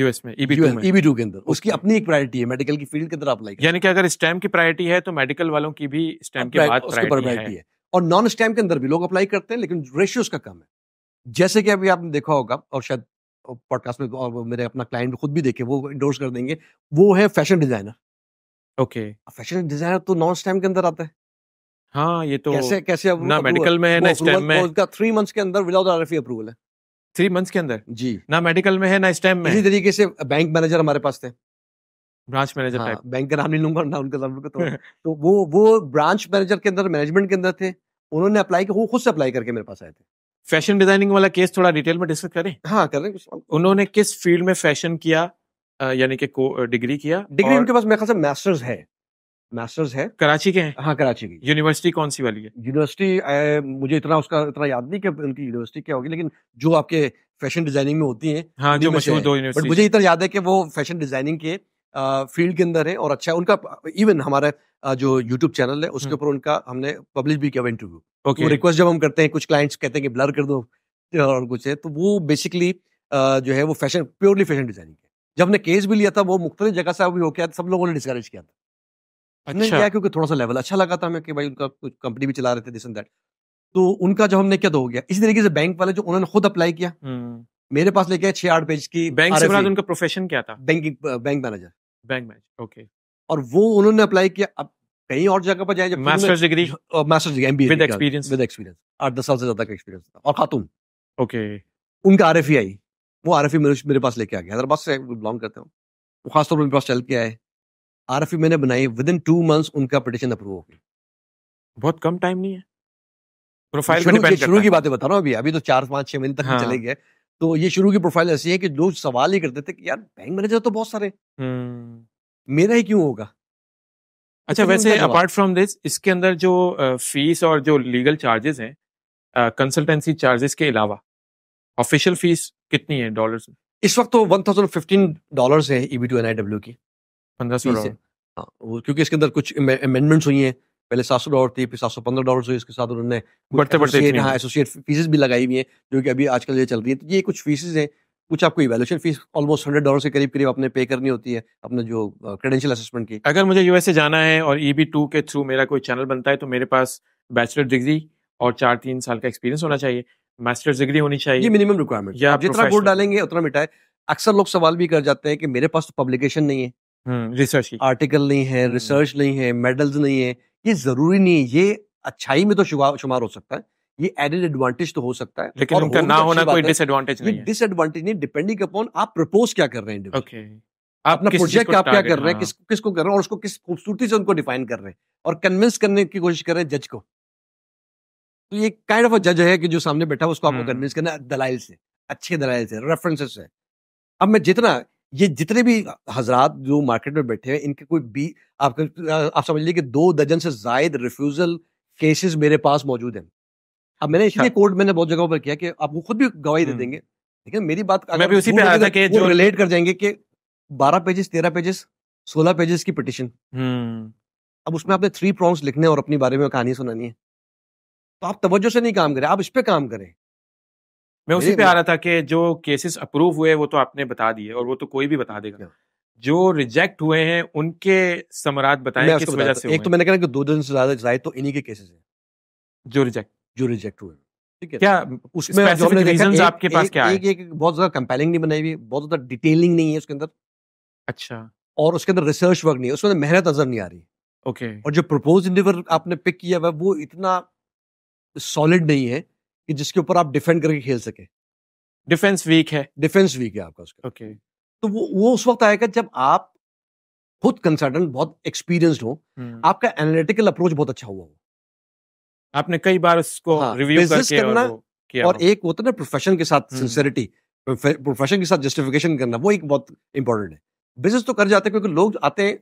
यूएस में ईबी e टू e के अंदर उसकी अपनी एक प्रायोरिटी है मेडिकल की फील्ड के अंदर अप्लाई यानी कि अगर स्टेम की प्रायोरिटी है तो मेडिकल वालों की भी स्टेम की बाद प्रायोरिटी है और नॉन स्टेम के अंदर भी लोग अप्लाई करते हैं लेकिन रेशियो उसका कम है जैसे कि अभी आपने देखा होगा और शायद पॉडकास्ट में और मेरे अपना क्लाइंट भी खुद भी देखे वो इंडोर्स कर देंगे वो है fashion designer okay fashion designer तो नॉन स्टैम के अंदर आता है हाँ ये तो कैसे कैसे अब ना मेडिकल में है ना स्टेम में उसका थ्री मंथ्स के अंदर विदाउट आरएफई अप्रूवल है थ्री मंथ्स के अंदर जी ना मेडिकल में है ना स्टेम में इसी तरीके से बैंक मैनेजर हमारे पास थे ब्रांच मैनेजर हाँ, बैंक का नाम नहीं लूंगा ना उनका नाम तो *laughs* तो वो वो ब्रांच मैनेजर के अंदर मैनेजमेंट के अंदर थे उन्होंने अप्लाई किया वो खुद से अप्लाई करके मेरे पास आए थे फैशन डिजाइनिंग वाला केस थोड़ा डिटेल में डिस्कस करें हाँ करें कुछ उन्होंने किस फील्ड में फैशन किया यानी कि डिग्री किया डिग्री उनके पास मेरे ख्याल से मास्टर्स है मास्टर्स है कराची के हैं हाँ कराची की यूनिवर्सिटी कौन सी वाली है यूनिवर्सिटी मुझे इतना उसका इतना याद नहीं कि उनकी यूनिवर्सिटी क्या होगी लेकिन जो आपके फैशन डिजाइनिंग में होती है हाँ, जो मशहूर दो यूनिवर्सिटी मुझे इतना याद है कि वो फैशन डिजाइनिंग के फील्ड के अंदर है और अच्छा उनका इवन हमारा जो यूट्यूब चैनल है उसके हम्म। ऊपर उनका हमने पब्लिश भी किया हुआ इंटरव्यू तो okay. रिक्वेस्ट जब हम करते हैं कुछ क्लाइंट्स कहते हैं कि ब्लर कर दो और कुछ है तो वो बेसिकली जो है वो फैशन प्योरली फैशन डिजाइनिंग है जब हमने केस भी लिया था वो मुख्तलि जगह से अभी हो गया सब लोगों ने डिस्करेज किया था अच्छा। किया क्योंकि थोड़ा सा लेवल अच्छा लगा था हमें कि भाई उनका कुछ कंपनी भी चला रहे थे दिस एंड दैट तो उनका जब हमने क्या तो हो गया इसी तरीके से बैंक वाले जो उन्होंने खुद अप्लाई किया हम्म। मेरे पास लेके छह आठ पेज की बैंक से तो उनका प्रोफेशन क्या था banking bank manager bank match okay और वो उन्होंने अप्लाई किया अब कहीं और जगह पर जाए masters degree masters degree MBA with experience with experience आठ दस साल से ज्यादा का एक्सपीरियंस था और खातून ओके उनका आर e आई वो आर e मेरे, मेरे पास लेके आ गया हैदराबाद से बिलोंग करते हो वो खासतौर पर मेरे पास चल के आए आर e मैंने बनाई विद इन टू मंथ्स उनका पटिशन अप्रूव हो गई बहुत कम टाइम नहीं है प्रोफाइल शुरू की बातें बता रहा हूँ अभी अभी तो चार पाँच छह महीने तक तो हाँ। चले गए तो ये शुरू की प्रोफाइल ऐसी है कि लोग सवाल ही करते थे कि यार बैंक मैनेजर तो बहुत सारे हम्म। मेरा ही क्यों होगा तो अच्छा वैसे अपार्ट फ्रॉम दिस इसके अंदर जो फीस और जो लीगल चार्जेस हैं कंसल्टेंसी चार्जेस के अलावा ऑफिशियल फीस कितनी है डॉलर्स में इस वक्त तो वन थाउजेंड फिफ्टीन डॉलर है E B two N I W की पंद्रह सौ हाँ क्योंकि इसके अंदर कुछ अमेंडमेंट्स हुई हैं पहले सात सौ डॉलर थी फिर सात सौ पंद्रह डॉलर हुई इसके साथ उन्होंने बढ़ते बढ़ते हाँ एसोसिएट फीसेज भी लगाई हुई हैं जो कि अभी आजकल ये चल रही है तो ये कुछ फीसेज हैं कुछ आपको evaluation fees almost hundred dollar के करीब करीब आपने पे करनी होती है अपने जो क्रेडेंशियल असेसमेंट की अगर मुझे यूएसए जाना है और ई e टू के थ्रू मेरा कोई चैनल बनता है तो मेरे पास बैचलर डिग्री और चार तीन साल का एक्सपीरियंस होना चाहिए मास्टर्स डिग्री होनी चाहिए ये मिनिमम रिक्वायरमेंट आप जितना गोल डालेंगे उतना मिटाए अक्सर लोग सवाल भी कर जाते हैं कि मेरे पास तो पब्लिकेशन नहीं है रिसर्च हम्म, आर्टिकल नहीं है रिसर्च हम्म। नहीं है मेडल्स नहीं है ये जरूरी नहीं है ये अच्छाई में तो शुमार हो सकता है ये एडेड एडवांटेज तो हो सकता है लेकिन उनका ना होना कोई डिसएडवांटेज नहीं है डिसएडवांटेज नहीं डिपेंडिंग अपॉन आप प्रपोज क्या कर रहे हैं ओके okay. आप अपना प्रोजेक्ट आप क्या कर रहे हैं हाँ। किस किसको कर रहे हैं और उसको किस खूबसूरती से उनको डिफाइन कर रहे हैं और कन्विंस करने की कोशिश कर रहे हैं जज को तो ये काइंड ऑफ अ जज है कि जो सामने बैठा है उसको आपको कन्विंस हम्म। करना है दलाइल से अच्छे दलाइल से रेफरेंसेस से अब मैं जितना ये जितने भी हजरात जो मार्केट में बैठे हैं इनके कोई बी आपके आप समझ लीजिए कि दो दर्जन से जायद रिफ्यूजल केसेस मेरे पास मौजूद हैं अब मैंने अच्छा। इसलिए कोर्ट मैंने बहुत जगहों पर किया कि आपको खुद भी गवाही दे देंगे लेकिन मेरी बात अगर मैं भी उसी पे आया था कि जो रिलेट कर जाएंगे कि बारह पेजेस तेरह पेजेस सोलह पेजेस की पिटिशन अब उसमें आपने थ्री प्रॉन्स लिखने और अपने बारे में कहानी सुनानी है तो आप तवज्जो से नहीं काम करें आप इस पर काम करें मैं उसी पे आ रहा था कि जो केसेस अप्रूव हुए वो तो आपने बता दिए और वो तो कोई भी बता देगा जो रिजेक्ट हुए हैं उनके समरात बताए किस वजह से एक तो मैंने कहा कि दो दिन से ज्यादा जाए तो इन्हीं के केसेस हैं जो रिजेक्ट जो रिजेक्ट हुए क्या उसमें रीजंस आपके पास क्या है एक बहुत ज्यादा कंपेलिंग नहीं बनाई हुई बहुत ज्यादा डिटेलिंग नहीं है उसके अंदर अच्छा और उसके अंदर रिसर्च वर्क नहीं है उसमें मेहनत नजर नहीं आ रही ओके और जो प्रपोज इंडिवर आपने पिक किया हुआ वो इतना सॉलिड नहीं है कि जिसके ऊपर आप डिफेंड करके खेल सके डिफेंस वीक है डिफेंस वीक है आपका उसका ओके तो वो वो उस वक्त आएगा जब आप खुद कंसल्टेंट बहुत एक्सपीरियंस्ड हो हम्म। आपका एनालिटिकल अप्रोच बहुत अच्छा हुआ हो आपने कई बार उसको हाँ, रिव्यू करके करना और, एक होता है ना प्रोफेशन के साथ सिंसेरिटी हम्म। प्रोफेशन के साथ जस्टिफिकेशन करना वो एक बहुत इंपॉर्टेंट है बिजनेस तो कर जाते हैं क्योंकि लोग आते हैं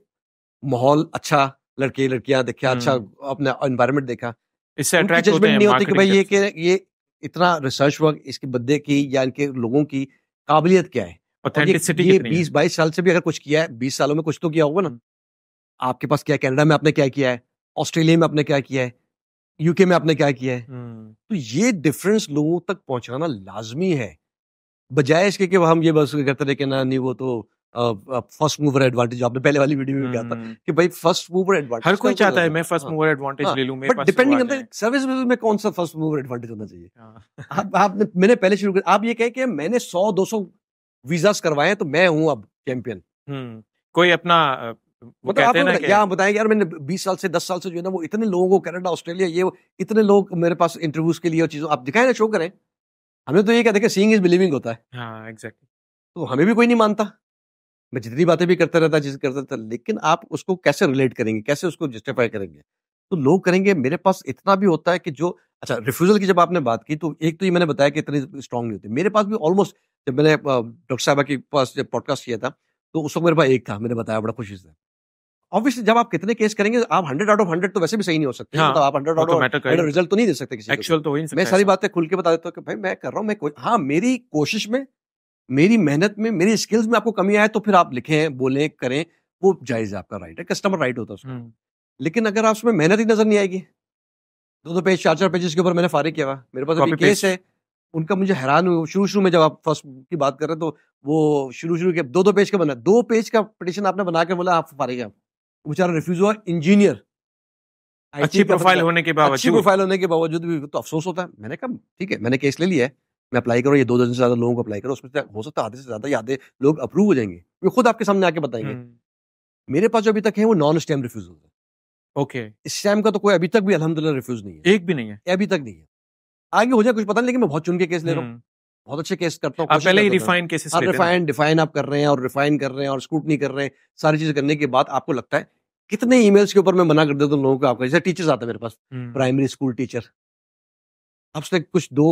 माहौल अच्छा लड़के लड़कियां देखा अच्छा हम्म। अपना एनवायरमेंट देखा इससे अट्रैक्ट होते हैं नहीं होती कि भाई ये कि ये इतना रिसर्च वर्क इसके बदले की या इनके लोगों की काबिलियत क्या है ऑथेंटिसिटी ये बीस बाईस साल से भी अगर कुछ किया है बीस सालों में कुछ तो किया होगा ना आपके पास क्या कनाडा में आपने क्या किया है ऑस्ट्रेलिया में आपने क्या किया है यूके में आपने क्या किया है हम्म। तो ये डिफरेंस लोगों तक पहुंचाना लाजमी है बजाय इसके कि हम ये बस करते रहे कि ना नहीं वो तो फर्स्ट मूवर एडवांटेज आपने पहले वाली वीडियो में कहा था हम्म। कि भाई फर्स्ट मूवर एडवांटेज हर कोई चाहता है मैं फर्स्ट मूवर एडवांटेज ले लूं मेरे डिपेंडिंग ऑन सर्विस बिजनेस में कौन सा फर्स्ट मूवर एडवांटेज होना चाहिए हाँ। *laughs* आप आपने मैंने पहले शुरू किया आप ये कहे कि मैंने 100 200 वीजास करवाए हैं तो मैं हूं अब चैंपियन हम्म, कोई अपना वो मतलब आप ना क्या बताएंगे यार मैंने 20 साल से 10 साल से जो है ना वो इतने लोगों को कनाडा ऑस्ट्रेलिया ये वो इतने लोग मेरे पास इंटरव्यूज के लिए और चीजों आप दिखाएं ना शो करें हमें तो ये कहते हैं सीइंग इज बिलीविंग होता है हाँ एग्जैक्टली तो हमें भी कोई नहीं मानता मैं जितनी बातें भी करता रहता जिस करता रहता लेकिन आप उसको कैसे रिलेट करेंगे कैसे उसको जस्टिफाई करेंगे तो लोग करेंगे मेरे पास इतना भी होता है कि जो अच्छा रिफ्यूजल की जब आपने बात की तो एक तो ये मैंने बताया कि इतनी स्ट्रांग नहीं होती मेरे पास भी ऑलमोस्ट जब मैंने डॉक्टर साहबा के पास जब पॉडकास्ट किया था तो उस वक्त मेरे पास एक था मैंने बताया बड़ा खुशी से ऑब्वियसली जब आप कितने केस करेंगे आप हंड्रेड आउट ऑफ हंड्रेड तो वैसे भी सही नहीं हो सकते मतलब हाँ, तो आप hundred out of hundred result तो नहीं दे सकते किसी एक्चुअल तो मैं सारी बातें खुल के बता देता हूँ कि भाई मैं कर रहा हूँ मैं हाँ मेरी कोशिश में मेरी मेहनत में मेरी स्किल्स में आपको कमी आए तो फिर आप लिखें बोलें करें वो जायज आपका राइट है कस्टमर राइट होता है उसमें लेकिन अगर आप उसमें मेहनत ही नजर नहीं आएगी दो दो पेज चार चार पेजेस के ऊपर मैंने फारिग किया हुआ मेरे पास अभी केस है उनका मुझे हैरान हुआ शुरू शुरू में जब आप फर्स्ट की बात कर रहे तो वो शुरू शुरू के दो दो पेज का बना दो पेज का पटिशन आपने बना के बोला आप फारिग हैं बेचारा रिफ्यूज हुआ इंजीनियर अच्छी प्रोफाइल होने के बावजूद अच्छी प्रोफाइल होने के बावजूद भी तो अफसोस होता है मैंने कहा ठीक है मैंने केस ले लिया है मैं अप्लाई करूँ या दो दर्जन से ज्यादा लोगों को अप्लाई करो उसमें से हो सकता है आधे से ज्यादा या आधे लोग अप्रूव हो जाएंगे वो खुद आपके सामने आके बताएंगे हम्म। मेरे पास जो अभी तक है वो नॉन स्टैम्प रिफ्यूजल है ओके स्टैम्प का तो कोई अभी तक भी अलहमदुल्ला रिफ्यूज नहीं है एक भी नहीं है अभी तक नहीं है आगे हो जाए कुछ पता नहीं लेकिन मैं बहुत चुन के केस ले रहा हूँ हम्म। बहुत अच्छे केस करता हूँ पहले ही रिफाइन केसेस आप रिफाइन डिफाइन आप कर रहे हैं और रिफाइन कर रहे हैं और स्क्रूटनी कर रहे हैं सारी चीजें करने के बाद आपको लगता है कितने ईमेल्स के ऊपर मैं मना कर देता हूँ लोगों को आपका जैसे टीचर्स आते हैं मेरे पास प्राइमरी स्कूल टीचर आपसे कुछ दो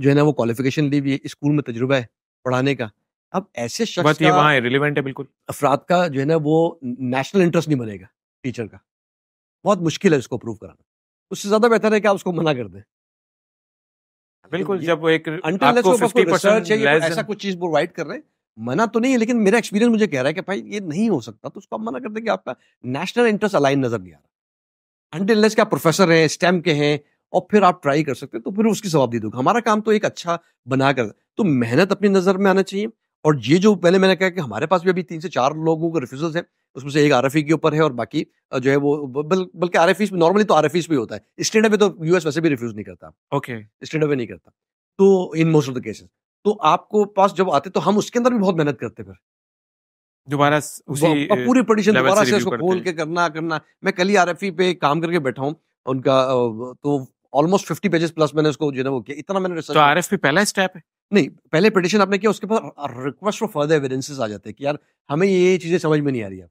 जो है ना वो क्वालिफिकेशन ली हुई है स्कूल में तजुर्बा है पढ़ाने का अब ऐसे शख्स बात ये वहाँ है रिलेवेंट है बिल्कुल अफराद का जो है ना वो नेशनल इंटरेस्ट नहीं बनेगा टीचर का बहुत मुश्किल है उसको प्रूव कराना उससे ज्यादा बेहतर है कि आप उसको मना कर दें तो बिल्कुल जब एक आपको 50 परसेंट ऐसा कुछ चीज प्रोवाइड कर रहे हैं मना तो नहीं है लेकिन मेरा एक्सपीरियंस मुझे कह रहा है कि भाई ये नहीं हो सकता तो उसको आप मना कर दें कि आपका नेशनल इंटरेस्ट अलाइन नजर नहीं आ रहा अनटिल के प्रोफेसर हैं स्टेम के हैं और फिर आप ट्राई कर सकते हैं तो फिर उसकी जवाब दे दोगे हमारा काम तो एक अच्छा बनाकर तो मेहनत अपनी नज़र में आना चाहिए और ये जो पहले मैंने कहा कि हमारे पास भी अभी तीन से चार लोगों के रिफ्यूजल्स हैं उसमें से एक आर e के ऊपर है और बाकी जो है वो बल, बल्कि आर में नॉर्मली तो आर भी e होता है स्टैंड पे तो यूएस वैसे भी रिफ्यूज नहीं करता ओके स्टैंड पे नहीं करता तो in most of the cases तो आपको पास जब आते तो हम उसके अंदर भी बहुत मेहनत करते फिर दोबारा उसी पूरी पटिशन दोबारा से उसको खोल के करना करना मैं कल ही आर e पे काम करके बैठा हूँ उनका तो ऑलमोस्ट फिफ्टी पेजेस प्लस मैंने उसको जो है वो किया इतना मैंने रिसर्च तो आरएफपी पहला स्टेप है नहीं पहले पिटिशन आपने किया उसके बाद रिक्वेस्ट फॉर फर्दर एविडेंसेस आ जाते हैं कि यार हमें ये चीजें समझ में नहीं आ रही है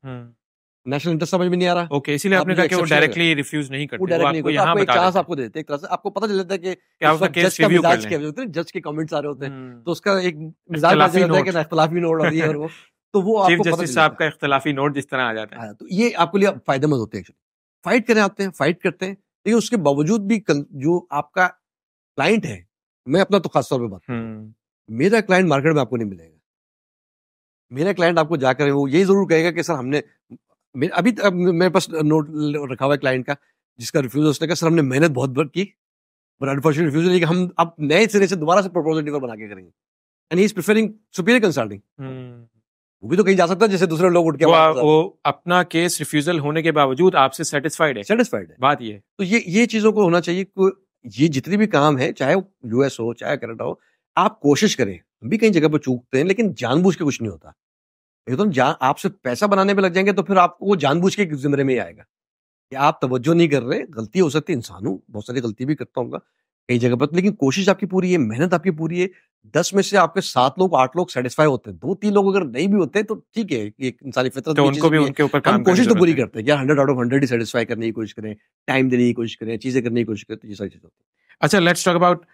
नेशनल हम्म। इंटरेस्ट समझ में नहीं आ रहा ओके इसीलिए आपने कहा कि वो डायरेक्टली रिफ्यूज नहीं करते वो डायरेक्टली आपको यहां बता चांस आपको देते एक तरह से आपको पता चल जाता है कि आपका केस रिव्यू कर लेते हैं जज के कमेंट्स आ रहे होते हैं हम्म। तो उसका एक मिजाज आ जाता है कि इख्तिलाफी नोट और ये और वो तो वो आपको जस्टिस साहब का इख्तिलाफी नोट जिस तरह आ जाता है हाँ, तो ये आपके लिए फायदेमंद होते हैं एक्चुअली फाइट करें आते हैं फाइट करते हैं लेकिन उसके बावजूद भी जो आपका क्लाइंट है मैं अपना तो खासतौर पर बात हम्म। मेरा क्लाइंट मार्केट में आपको नहीं मिलेगा मेरा क्लाइंट आपको जाकर वो यही जरूर कहेगा कि सर हमने अभी तक मेरे पास नोट रखा हुआ है क्लाइंट का जिसका रिफ्यूज उसने कहा सर हमने मेहनत बहुत की बट अनफॉर्चुनेट रिफ्यूज नहीं कि हम अब नए सिरे से दोबारा से प्रपोजल बना के करेंगे and he is preferring superior consulting वो भी तो कहीं जा सकता है जैसे दूसरे लोग उठ के वो, वो अपना केस रिफ्यूजल होने के बावजूद आपसे सेटिस्फाइड है सेटिस्फाइड है बात ये तो ये ये चीजों को होना चाहिए ये जितने भी काम है चाहे यूएस हो चाहे कनाडा हो आप कोशिश करें हम भी कहीं जगह पर चूकते हैं लेकिन जानबूझ के कुछ नहीं होता एकदम तो आपसे पैसा बनाने पे लग जाएंगे तो फिर आपको वो जानबूझ के जिमरे में ही आएगा कि आप तवज्जो नहीं कर रहे गलती हो सकती इंसान हूँ बहुत सारी गलती भी करता हूँ कई जगह पर तो लेकिन कोशिश आपकी पूरी है मेहनत आपकी पूरी है दस में से आपके सात लोग आठ लोग सेटिस्फाई होते हैं दो तीन लोग अगर नहीं भी होते तो ठीक है एक इंसानी फितरत तो उनको भी उनके ऊपर काम कोशिश तो पूरी करते हैं यार हंड्रेड आउट ऑफ हंड्रेड ही सेटिस्फाई करने की कोशिश करें टाइम देने की कोशिश करें चीजें करने की कोशिश करें तो ये सारी चीजें होती है अच्छा लेट्स टॉक अबाउट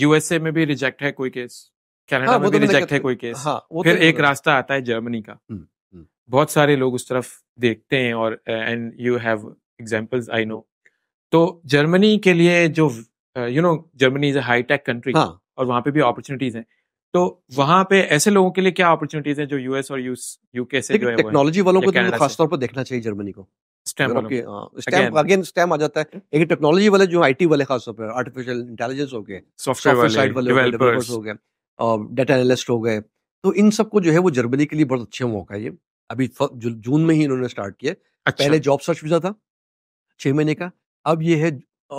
यूएसए में भी रिजेक्ट है कोई केस कैनेडा हाँ, में भी रिजेक्ट तो है कोई केस हाँ, फिर तो एक रास्ता आता है जर्मनी का बहुत सारे लोग उस तरफ देखते हैं और and you have examples I know तो जर्मनी के लिए जो you know Germany is a high tech country और वहां पे भी अपॉर्चुनिटीज हैं तो वहां पे ऐसे लोगों के लिए क्या अपॉर्चुनिटीज हैं जो यूएस और यूके से जो है टेक्नोलॉजी वालों को तो खासतौर पर देखना चाहिए जर्मनी को स्टैम्प अगेन स्टैम्प आ जाता है लेकिन टेक्नोलॉजी वाले जो आईटी वाले खासतौर पर आर्टिफिशियल इंटेलिजेंस हो गए सॉफ्टवेयर साइड वाले डेवलपर्स हो गए डेटा एनालिस्ट हो गए तो इन सबको जो है वो जर्मनी के लिए बहुत अच्छे मौका है ये अभी जून में ही इन्होंने स्टार्ट किया अच्छा। पहले जॉब सर्च वीजा था छह महीने का अब ये है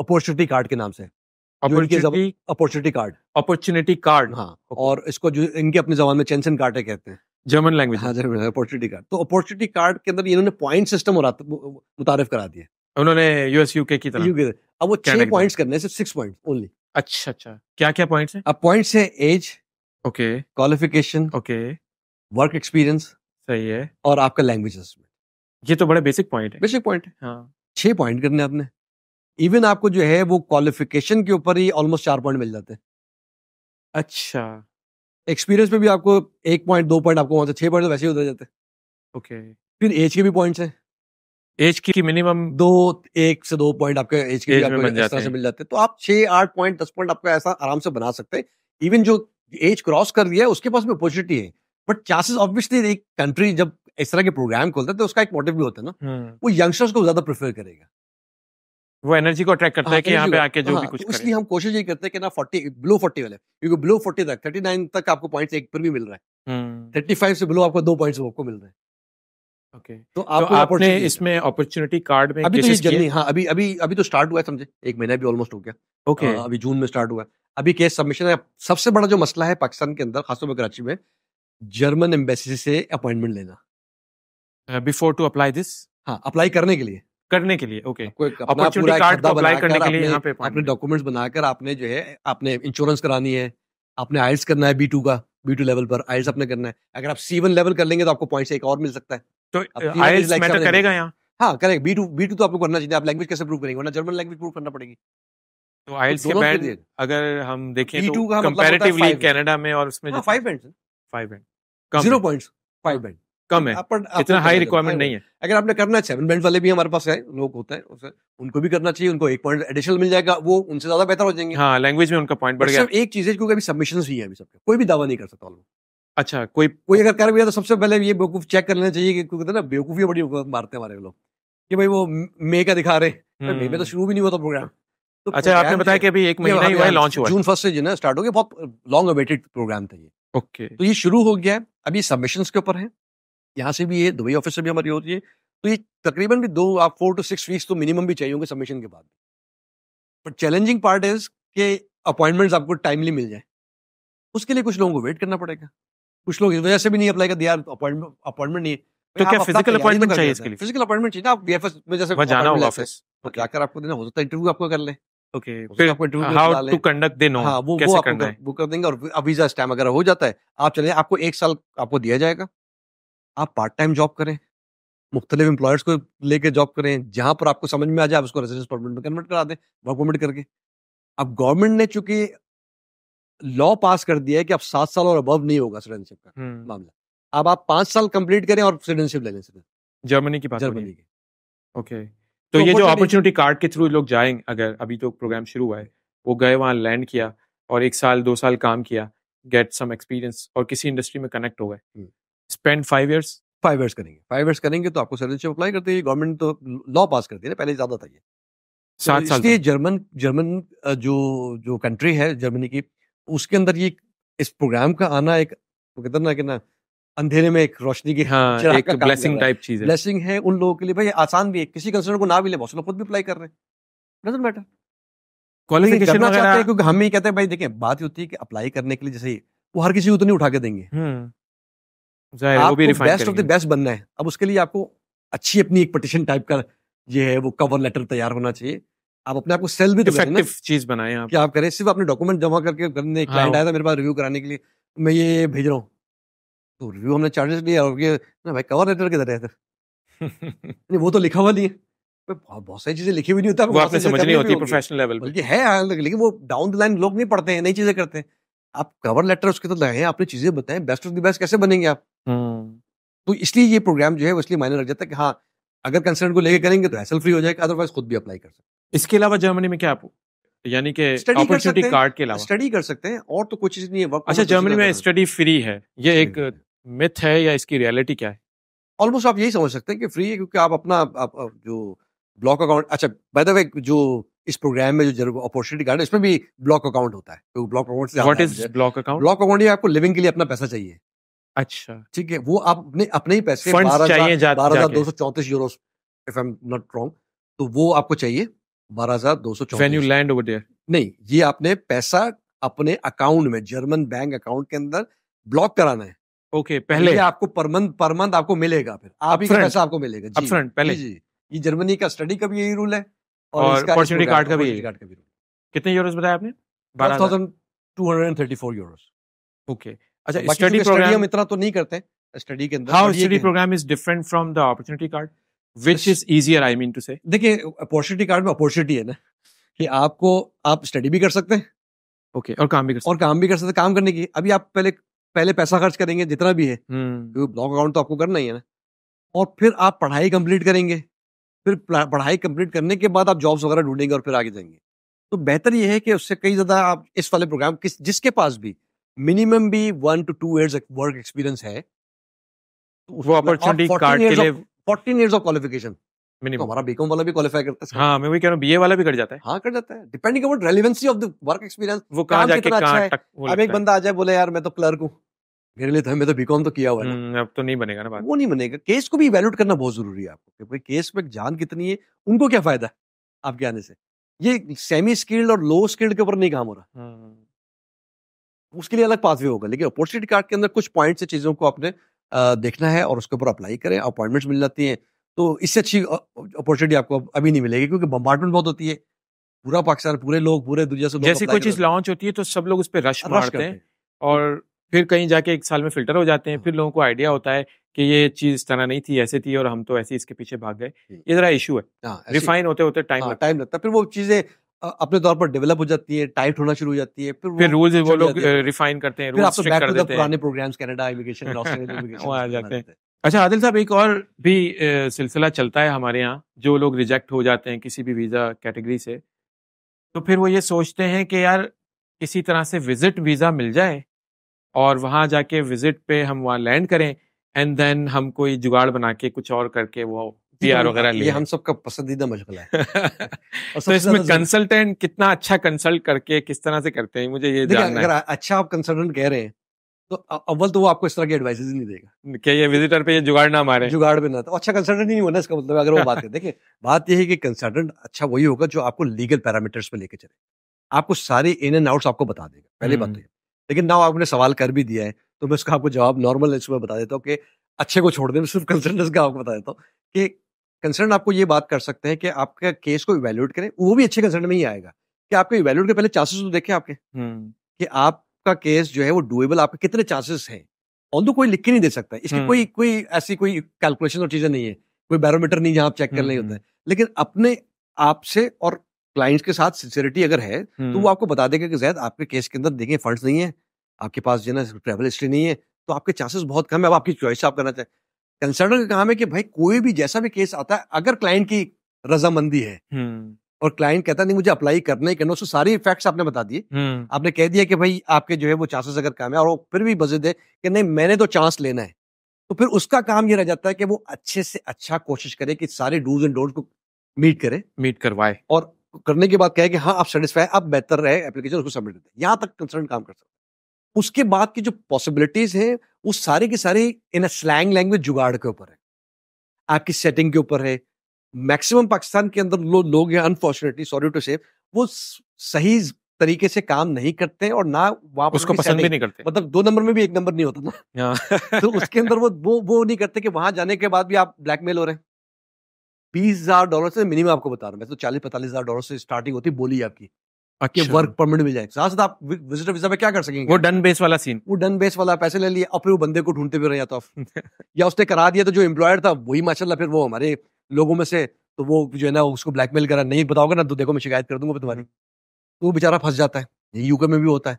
अपॉर्चुनिटी कार्ड के नाम से opportunity opportunity card opportunity card हाँ और इसको जो इनके अपने जबान में चेंसन कार्टे कहते हैं जर्मन लैंग्वेज हाँ जर्मन अपॉर्चुनिटी कार्ड तो अपॉर्चुनिटी कार्ड के अंदर इन्होंने पॉइंट सिस्टम मुतारफ करा दिया उन्होंने यूएस यूके की तरह यूके अब वो छह पॉइंट्स करने सिर्फ सिक्स पॉइंट ओनली अच्छा अच्छा क्या क्या पॉइंट्स हैं अब पॉइंट्स हैं age okay qualification okay work experience सही है और आपका लैंग्वेज ये तो बड़े बेसिक पॉइंट है बेसिक पॉइंट है हाँ छह पॉइंट करने आपने इवन आपको जो है वो क्वालिफिकेशन के ऊपर ही ऑलमोस्ट चार पॉइंट मिल जाते अच्छा एक्सपीरियंस पे भी आपको एक पॉइंट दो पॉइंट आपको छह पॉइंट तो वैसे ही उधर जाते ओके फिर एज के भी पॉइंट्स हैं एज की मिनिमम दो एक से दो पॉइंट आपके एज के भी आपको से मिल जाते हैं तो आप छह आठ पॉइंट दस पॉइंट आपको ऐसा आराम से बना सकते हैं इवन जो एज क्रॉस कर दिया है उसके पास में अपॉर्चुनिटी है बट चांसेस ऑब्वियसली एक कंट्री जब इस तरह के प्रोग्राम खोलता है तो उसका एक मोटिव भी होता है ना हम्म। वो यंगस्टर्स को ज्यादा प्रेफर करेगा वो एनर्जी को अट्रैक्ट करता हाँ, है कि यहाँ पे आके जो हाँ, भी कुछ तो इसलिए हम कोशिश ये करते हैं कि ना फोर्टी ब्लू फोर्टी वाले क्योंकि ब्लू फोर्टी तक थर्टी नाइन तक आपको पॉइंट एक पर भी मिल रहा है थर्टी फाइव से बिलो आपको दो पॉइंट आपको मिल रहे हैं ओके okay. तो, आप तो आपने इसमें अपॉर्चुनिटी कार्ड में अभी तो जल्दी हाँ अभी अभी अभी तो स्टार्ट हुआ है समझे एक महीना भी ऑलमोस्ट हो गया ओके okay. अभी जून में स्टार्ट हुआ है अभी केस सबमिशन है सबसे बड़ा जो मसला है पाकिस्तान के अंदर खासतौर पर कराची में जर्मन एम्बेसी से अपॉइंटमेंट लेना बिफोर टू अप्लाई दिस हाँ अप्लाई करने के लिए करने के लिए ओके अपॉर्चुनिटी कार्ड को अप्लाई करने के लिए यहाँ पे अपने डॉक्यूमेंट्स बनाकर आपने जो है आपने इंश्योरेंस करानी है आपने आइल्स करना है बी टू का बी टू लेवल पर आइल्स अपने करना है अगर आप सी वन लेवल कर लेंगे तो आपको पॉइंट एक और मिल सकता है तो uh, आइल्स मैटर करेगा यहाँ हाँ correct B two B two तो आपको करना चाहिए आप लैंग्वेज कैसे प्रूव करेंगे वरना जर्मन लैंग्वेज प्रूव करना पड़ेगी तो आइल्स तो के बैंड अगर हम देखें तो कंपैरेटिवली कनाडा मतलब में और उसमें जो 5 बैंड्स 5 बैंड 0 पॉइंट्स 5 बैंड कम है इतना हाई रिक्वायरमेंट नहीं है अगर आपने करना है सेवन बैंड वाले भी हमारे पास है लोग होते हैं उनको भी करना चाहिए उनको एक पॉइंट एडिशनल मिल जाएगा वो उनसे ज्यादा बेहतर हो जाएंगे हाँ लैंग्वेज में उनका पॉइंट बढ़ गया एक चीज है क्योंकि अभी सबमिशन ही है अभी सबके कोई भी दावा नहीं कर सकता लोग अच्छा कोई कोई अगर कर भी तो सबसे पहले ये बेवकूफ चेक कर लेना चाहिए क्योंकि ना बेवकूफी बड़ी मारते हमारे लोग कि भाई वो मे का दिखा रहे मे में तो हम्म। शुरू भी नहीं हुआ था प्रोग्राम तो अच्छा आपने बताया कि अभी एक महीना ही हुआ है लॉन्च हुआ जून फर्स्ट से जो ना स्टार्ट हो गया बहुत लॉन्ग अवेटेड प्रोग्राम था ये ओके तो ये शुरू हो गया है अभी सबमिशन के ऊपर है यहाँ से भी है दुबई ऑफिस से भी हमारी होती है तो ये तकरीबन भी दो आप फोर टू सिक्स वीक्स तो मिनिमम भी चाहिए होंगे सबमिशन के बाद बट चैलेंजिंग पार्ट इज के अपॉइंटमेंट्स आपको टाइमली मिल जाए उसके लिए कुछ लोगों को वेट करना पड़ेगा कुछ लोग इस वजह से भी नहीं अप्लाई कर दिया अपॉइंटमेंट नहीं तो, तो क्या फिजिकल अपॉइंटमेंट तो चाहिए इसके लिए फिजिकल अपॉइंटमेंट चाहिए ना आप बीएफएस में जैसे वहां जाना होगा ऑफिस तो क्या कर आपको देना हो सकता है इंटरव्यू तो आपको कर ले ओके फिर हाँ, आपको interview how to conduct they know कैसे करना है वो कर देंगे और वीजा स्टैम्प अगर हो जाता है आप चले आपको एक साल आपको दिया जाएगा आप पार्ट टाइम जॉब करें मुख्तलिफ एम्प्लॉयर्स को लेकर जॉब करें जहाँ पर आपको समझ में आ जाए आप उसको रेजिडेंस परमिट में कन्वर्ट करा दें वर्क परमिट करके अब गवर्नमेंट ने चूंकि लॉ पास कर दिया है कि अब सात साल और अबव नहीं होगा सिटीजनशिप का मामला अब आप पाँच साल कंप्लीट करें और सिटीजनशिप ले लें जर्मनी की जर्मनी की ओके तो, तो ये जो अपॉर्चुनिटी कार्ड के थ्रू लोग जाएंगे अगर अभी तो प्रोग्राम शुरू हुआ है वो गए वहाँ लैंड किया और एक साल दो साल काम किया गेट सम एक्सपीरियंस और किसी इंडस्ट्री में कनेक्ट हो गए spend five years five years करेंगे फाइव ईयर्स करेंगे तो आपको सिटीजनशिप अप्लाई करते हैं गवर्नमेंट तो लॉ पास करती है ना पहले ज़्यादा था ये तो सात साल इसलिए जर्मन जर्मन जो जो कंट्री है जर्मनी की उसके अंदर ये इस प्रोग्राम का आना एक वो कहते ना कि ना अंधेरे में एक रोशनी की हाँ, *laughs* एक ब्लेसिंग टाइप चीज है ब्लेसिंग है उन लोगों के लिए भाई आसान भी है किसी कंसर्न को ना भी ले बहुत लोग खुद भी अप्लाई कर रहे हैं डजेंट मैटर क्वालिफिकेशन चाहते हैं क्योंकि हम ही कहते हैं भाई देखिए बात होती है कि अप्लाई करने के लिए जैसे वो हर किसी को तो नहीं उठा के देंगे हम्म। बेस्ट ऑफ द बेस्ट बनना है अब उसके लिए आपको अच्छी अपनी एक पटिशन टाइप का ये है वो कवर लेटर तैयार होना चाहिए आप अपने आप को सेल भी तो चीज बनाए आप आप करें सिर्फ डॉक्यूमेंट जमा करके करने क्लाइंट हाँ। आया था मेरे पास रिव्यू कराने के लिए मैं ये भेज रहा हूँ तो रिव्यू हमने चार्जेस लिया और ये ना भाई कवर लेटर है वो तो लिखा हुआ नहीं है बहुत सारी चीजें लिखी हुई नहीं समझ नहीं होती प्रोफेशनल लेवल बल्कि है लेकिन वो डाउन द लाइन लोग नहीं पढ़ते हैं नई चीजें करते हैं आप कवर लेटर उसके साथ तो लगाए आपने चीजें बताएं बेस्ट ऑफ द बेस्ट कैसे बनेंगे आप हम्म। तो इसलिए ये प्रोग्राम जो है वो इसलिए मायने रख जाता है कि हाँ अगर कंसर्न को लेके करेंगे तो हैसल फ्री हो जाएगा अदरवाइज खुद भी अप्लाई कर सकते हैं इसके अलावा जर्मनी में क्या यानी कि अपॉर्चुनिटी कार्ड के अलावा स्टडी कर सकते हैं और तो कुछ नहीं है वर्क अच्छा तो जर्मनी में स्टडी फ्री है ये एक मिथ है या इसकी रियलिटी क्या है ऑलमोस्ट आप यही समझ सकते हैं कि फ्री है क्योंकि आप अपना आप जो ब्लॉक अकाउंट अच्छा बाय द वे जो इस प्रोग्राम में जो जरूर अपॉर्चुनिटी कार्ड है इसमें भी ब्लॉक अकाउंट होता है तो block account what is block account block account ये आपको लिविंग के लिए अपना पैसा चाहिए अच्छा ठीक है वो आप अपने अपने ही पैसे बारह हजार दो सौ चौंतीस euro if I am not wrong तो वो आपको चाहिए बारह हजार दो सौ चौंतीस यू लैंड ओवर देयर नहीं ये आपने पैसा अपने अकाउंट में जर्मन बैंक अकाउंट के अंदर ब्लॉक कराना है ओके okay, पहले आपको पर मंथ पर मंथ आपको मिलेगा फिर आप ही पैसा आपको मिलेगा जी, पहले जी ये जर्मनी का स्टडी का भी यही रूल है और अपॉर्चुनिटी कार्ड का भी कार्ड का भी कितने यूरोस बताया आपने 12234 यूरोस ओके अच्छा स्टडी प्रोग्राम हम इतना तो नहीं करते स्टडी के अंदर how study program is different from the opportunity card which is easier I mean to say देखिए अपॉर्चुनिटी कार्ड में अपॉर्चुनिटी है ना कि आपको आप स्टडी भी कर सकते हैं ओके okay, और काम भी कर सकते और काम भी कर सकते काम करने की अभी आप पहले पहले पैसा खर्च करेंगे जितना भी है हम्म। ब्लॉक अकाउंट तो आपको करना ही है ना और फिर आप पढ़ाई कंप्लीट करेंगे फिर पढ़ाई कंप्लीट करने के बाद आप जॉब्स वगैरह ढूंढेंगे और फिर आगे जाएंगे तो बेहतर यह है कि उससे कई ज़्यादा आप इस वाले प्रोग्राम किस जिसके पास भी मिनिमम भी one to two years work experience है तो वो अपॉर्चुनिटी कार्ड के लिए फोर्टीन ईयर्स ऑफ क्वालिफिकेशन हमारा बीकॉम वाला भी क्वालिफाई करता है हाँ मैं कह रहा हूँ बीए वाला भी कर जाता है हाँ कर जाता है depending upon of the work experience वो कहाँ जाके अच्छा है अब एक बंदा आ जाए बोले यार मैं तो क्लर्क हूँ मेरे लिए था मैं तो बीकॉम तो, तो किया हुआ है हम्म, अब तो नहीं बनेगा ना बात वो नहीं बनेगा केस को भी इवेल्यूट करना बहुत जरूरी है आपको कि भाई केस में जान कितनी है उनको क्या फायदा है आपके आने से ये सेमी स्किल्ड और लो स्किल्ड के ऊपर नहीं काम हो रहा हम्म। उसके लिए अलग पाथवे होगा लेकिन अपॉर्चुनिटी कार्ड के अंदर कुछ पॉइंट से चीज़ों को आपने देखना है और उसके ऊपर अप्लाई करें अपॉइंटमेंट्स मिल जाती हैं तो इससे अच्छी अपॉर्चुनिटी आपको अभी नहीं मिलेगी क्योंकि बम्बार्टमेंट बहुत होती है पूरा पाकिस्तान पूरे लोग पूरे दुनिया से जैसे कोई चीज़ लॉन्च होती है तो सब लोग उस पर रश मारते हैं और फिर कहीं जाके एक साल में फिल्टर हो जाते हैं फिर हाँ। लोगों को आइडिया होता है कि ये चीज इस तरह नहीं थी ऐसे थी और हम तो ऐसे इसके पीछे भाग गए ये जरा इशू है हाँ, रिफाइन होते होते टाइम हाँ, टाइम लगता है फिर वो चीजें अपने तौर पर डेवलप हो जाती है टाइट होना शुरू हो जाती है फिर फिर रूल्स वो लोग रिफाइन करते हैं रूल्स स्ट्रिक्ट कर देते हैं पुराने प्रोग्राम्स कनाडा इमिग्रेशन ऑस्ट्रेलिया *laughs* आ जाते हैं अच्छा आदिल साहब एक और भी सिलसिला चलता है हमारे यहाँ जो लोग रिजेक्ट हो जाते हैं किसी भी वीज़ा कैटेगरी से तो फिर वो ये सोचते हैं कि यार किसी तरह से विजिट वीज़ा मिल जाए और वहाँ जाके विजिट पे हम वहाँ लैंड करें एंड देन हम कोई जुगाड़ बना के कुछ और करके वो पीआर वगैरह ले हम सबका पसंदीदा मशगला है *laughs* तो इसमें कंसल्टेंट कितना अच्छा कंसल्ट करके किस तरह से करते हैं मुझे ये जानना अगर अच्छा आप कंसल्टेंट कह रहे हैं तो अव्वल तो वो आपको इस तरह की एडवाइस नहीं देगा कि ये विजिटर पे ये जुगाड़ ना मारे जुगाड़ पे ना तो अच्छा कंसल्टेंट नहीं होना इसका मतलब अगर वो बात है *laughs* देखिए बात यह है कि कंसल्टेंट अच्छा वही होगा जो आपको लीगल पैरामीटर्स पे लेके चले आपको सारे इन एंड आउट्स आपको बता देगा पहली बात हम्म। तो लेकिन ना आपने सवाल कर भी दिया है तो मैं उसका आपको जवाब नॉर्मल इसमें बता देता हूँ कि अच्छे को छोड़ दें सिर्फ कंसर्न का आपको बता देता हूँ कि कंसर्न आपको ये बात कर सकते हैं कि आपका केस को इवेल्यूट करें वो भी अच्छे कंसर्न में ही आएगा कि आपको इवेल्यूट के पहले चांसेस तो देखें आपके हम्म। कि आपका केस जो है वो डुएबल आपके कितने चांसेस हैं ऑन कोई लिख के नहीं दे सकता इसकी हम्म। कोई कोई ऐसी कोई कैलकुलेशन और चीजें नहीं है कोई बैरोमीटर नहीं जहाँ आप चेक कर हम्म, होता होते लेकिन अपने आप से और क्लाइंट्स के साथ सिंसियरिटी अगर है तो वो हम्म। आपको बता देगा कि जैद आपके केस के अंदर देखिए फंड्स नहीं है आपके पास जो है ना हिस्ट्री नहीं है तो आपके चांसेस बहुत कम है अब आपकी चॉइस आप करना चाहें कंसल्टेंट का काम है कि भाई कोई भी जैसा भी केस आता है अगर क्लाइंट की रजामंदी है हम्म। और क्लाइंट कहता नहीं मुझे अप्लाई करना ही करना उसको तो सारी फैक्ट्स आपने बता दिए हम्म। आपने कह दिया कि भाई आपके जो है वो चांसेस अगर कम है और वो फिर भी बजे दे कि नहीं मैंने तो चांस लेना है तो फिर उसका काम ये रह जाता है कि वो अच्छे से अच्छा कोशिश करे कि सारे डूज एंड डोंट को मीट करे मीट करवाए और करने के बाद कहे कि हाँ आप सेटिस्फाई आप बेहतर रहे एप्लीकेशन उसको सबमिट करते यहाँ तक कंसर्न काम कर सकते हैं उसके बाद की जो पॉसिबिलिटीज हैं वो सारे की सारी इन अ स्लैंग लैंग्वेज जुगाड़ के ऊपर है आपकी सेटिंग के ऊपर है मैक्सिमम पाकिस्तान के अंदर लो, लोग हैं अनफॉर्चुनेटली सॉरी टू से वो सही तरीके से काम नहीं करते हैं और ना वहां उसको पसंद भी नहीं करते मतलब दो नंबर में भी एक नंबर नहीं होता ना हाँ। *laughs* तो उसके अंदर वो वो वो नहीं करते कि वहां जाने के बाद भी आप ब्लैकमेल हो रहे हैं बीस हजार डॉलर से मिनिमम आपको बता रहा हूँ मैं तो चालीस पैंतालीस हजार डॉलर से स्टार्टिंग होती बोली आपकी आपके वर्क अच्छा। परमिट मिल जाएगा साथ साथ आप विजिटर वीजा पे क्या कर सकेंगे वो डन बेस वाला सीन वो डन बेस वाला पैसे ले लिए और फिर वो बंदे को ढूंढते भी रह जाता तो *laughs* या उसने करा दिया तो जो एम्प्लॉयर था वही माशाला फिर वो हमारे लोगों में से तो वो जो है ना उसको ब्लैकमेल करा नहीं बताओगे ना तो देखो मैं शिकायत कर दूंगा तुम्हारी हम्म। तो वो बेचारा फंस जाता है यूके में भी होता है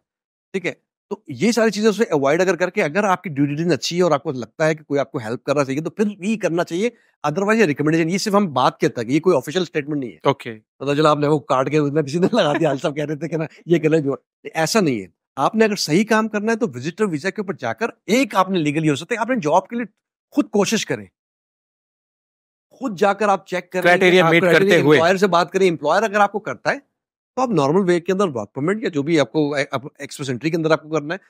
ठीक है तो ये सारी चीज़ें उसे अवॉइड अगर करके अगर आपकी ड्यूटी अच्छी है और आपको लगता है कि कोई आपको हेल्प करना चाहिए तो फिर भी करना चाहिए अदरवाइज ये रिकमेंडेशन ये सिर्फ हम बात के तक ये कोई ऑफिशियल स्टेटमेंट नहीं है ओके okay. पता चला आपने वो काट के उसमें किसी ने लगा दिया साहब कह रहे थे कि ना ये गलत तो ऐसा नहीं है आपने अगर सही काम करना है तो विजिटर वीजा के ऊपर जाकर एक आपने लीगली हो सकते आपने जॉब के लिए खुद कोशिश करें खुद जाकर आप चेक करें क्राइटेरिया मीट करते हुए से बात करें एम्प्लॉयर अगर आपको करता है तो आप नॉर्मल वे के अंदर वर्क परमिट या जो भी आपको एक्सप्रेस एंट्री के अंदर आपको करना है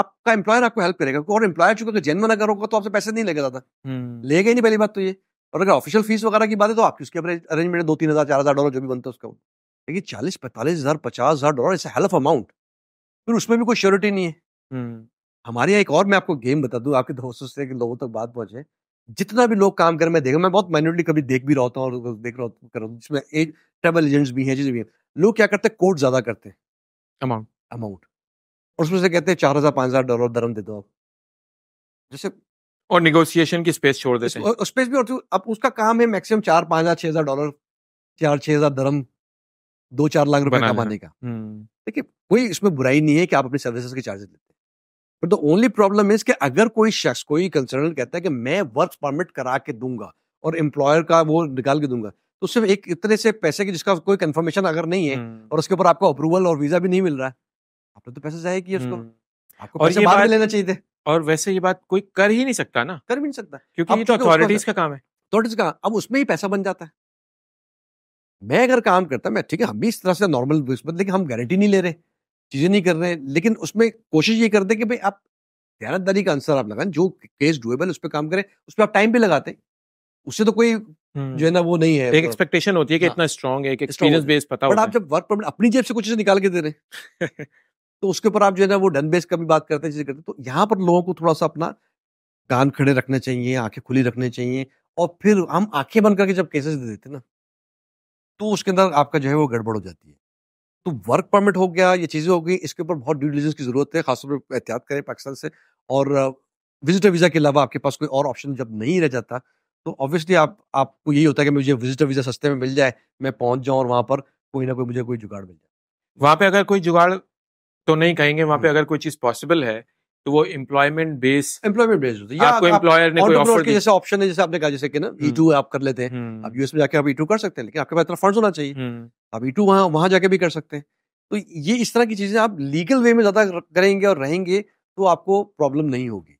आपका एम्प्लॉयर आपको हेल्प करेगा और एम्प्लॉयर चूंकि जेनवन अगर होगा तो आपसे पैसे नहीं लेगा ज्यादा हम्म। ले ही नहीं पहली बात तो ये और अगर ऑफिशियल फीस वगैरह की बात है तो आपकी उसके अरेंजमेंट है दो तीन हज़ार चार हज़ार डॉलर जो भी बनता है उसका लेकिन चालीस पैंतालीस हज़ार पचास हज़ार डॉलर इस हेल्फ अमाउंट फिर उसमें भी कोई श्योरिटी नहीं है हम्म। हमारे यहाँ एक और मैं आपको गेम बता दूँ आपके दोस्तों से लोगों तक बात पहुंचे जितना भी लोग काम कर मैं देखा मैं बहुत माइनोरिटी कभी देख भी रहा हूँ और देख रहा हूँ जिसमें ट्रेवल एजेंट्स भी हैं जिसमें भी है लोग क्या करते हैं कोट ज्यादा करते अमाउंट अमाउंट और उसमें से कहते हैं चार हजार पांच हजार डॉलर धर्म दे दो आप जैसे और निगोशिएशन की स्पेस छोड़ देते हैं और स्पेस भी और तो अब उसका काम है मैक्सिमम चार पाँच हजार छह हजार डॉलर चार छह हजार धर्म दो चार लाख रुपए कमाने का हम्म। देखिए कोई इसमें बुराई नहीं है कि आप अपनी सर्विसेज के चार्जेस लेते हैं but the only problem is कि अगर कोई शख्स कोई कंसर्न कहता है कि मैं वर्क परमिट करा के दूंगा और एम्प्लॉयर का वो निकाल के दूंगा तो सिर्फ एक इतने से पैसे की जिसका कोई कंफर्मेशन अगर नहीं है हम्म। और उसके ऊपर आपको अप्रूवल और वीजा भी नहीं मिल रहा है आपने तो पैसे जाया किया उसको हम्म। आपको और ये बात लेना चाहिए थे और वैसे ये बात कोई कर ही नहीं सकता ना कर भी नहीं सकता क्योंकि ये तो अथॉरिटीज का काम है अथॉरिटीज का अब उसमें ही पैसा बन जाता है मैं अगर काम करता मैं ठीक है हम भी इस तरह से नॉर्मल मतलब लेकिन हम गारंटी नहीं ले रहे चीजें नहीं कर रहे लेकिन उसमें कोशिश ये करते कि भाई आप दयानतदारी का आंसर आप लगाएं जो केस डुएबल उस पर काम करें उस पर आप टाइम भी लगाते उससे तो कोई हम्म। जो है ना वो नहीं है एक एक्सपेक्टेशन होती है कि हाँ। इतना स्ट्रॉन्ग है एक एक्सपीरियंस बेस पता बट आप जब वर्क परमिट अपनी जेब से कुछ चीजें निकाल के दे रहे *laughs* तो उसके ऊपर आप जो है ना वो डन बेस का भी बात करते हैं चीजें करते तो यहाँ पर लोगों को थोड़ा सा अपना कान खड़े रखने चाहिए आंखें खुली रखने चाहिए और फिर हम आंखें बंद करके जब केसेस दे देते ना तो उसके अंदर आपका जो है वो गड़बड़ हो जाती है तो वर्क परमिट हो गया ये चीज़ें हो गई इसके ऊपर बहुत ड्यू डिलीजेंस की जरूरत है खासतौर पर एहतियात करें पाकिस्तान से और विजिटर uh, वीज़ा के अलावा आपके पास कोई और ऑप्शन जब नहीं रह जाता तो ऑब्वियसली आप आपको यही होता है कि मुझे विजिटर वीज़ा सस्ते में मिल जाए मैं पहुंच जाऊं और वहां पर कोई ना कोई मुझे कोई जुगाड़ मिल जाए वहां पे अगर कोई जुगाड़ तो नहीं कहेंगे वहां पे हम्म। अगर कोई चीज़ पॉसिबल है तो वो एम्प्लॉयमेंट बेस एम्प्लॉयमेंट बेस होता है आपको एम्प्लॉयर ने कोई ऑफर जैसे ऑप्शन है जैसे आपने कहा जैसे कि ना ई हम्म। टू e आप कर लेते हैं हम्म। आप यूएस में जाके आप ई e टू कर सकते हैं लेकिन आपके पास इतना फंड होना चाहिए आप ई e टू वहाँ वहाँ जाके भी कर सकते हैं तो ये इस तरह की चीज़ें आप लीगल वे में ज़्यादा करेंगे और रहेंगे तो आपको प्रॉब्लम नहीं होगी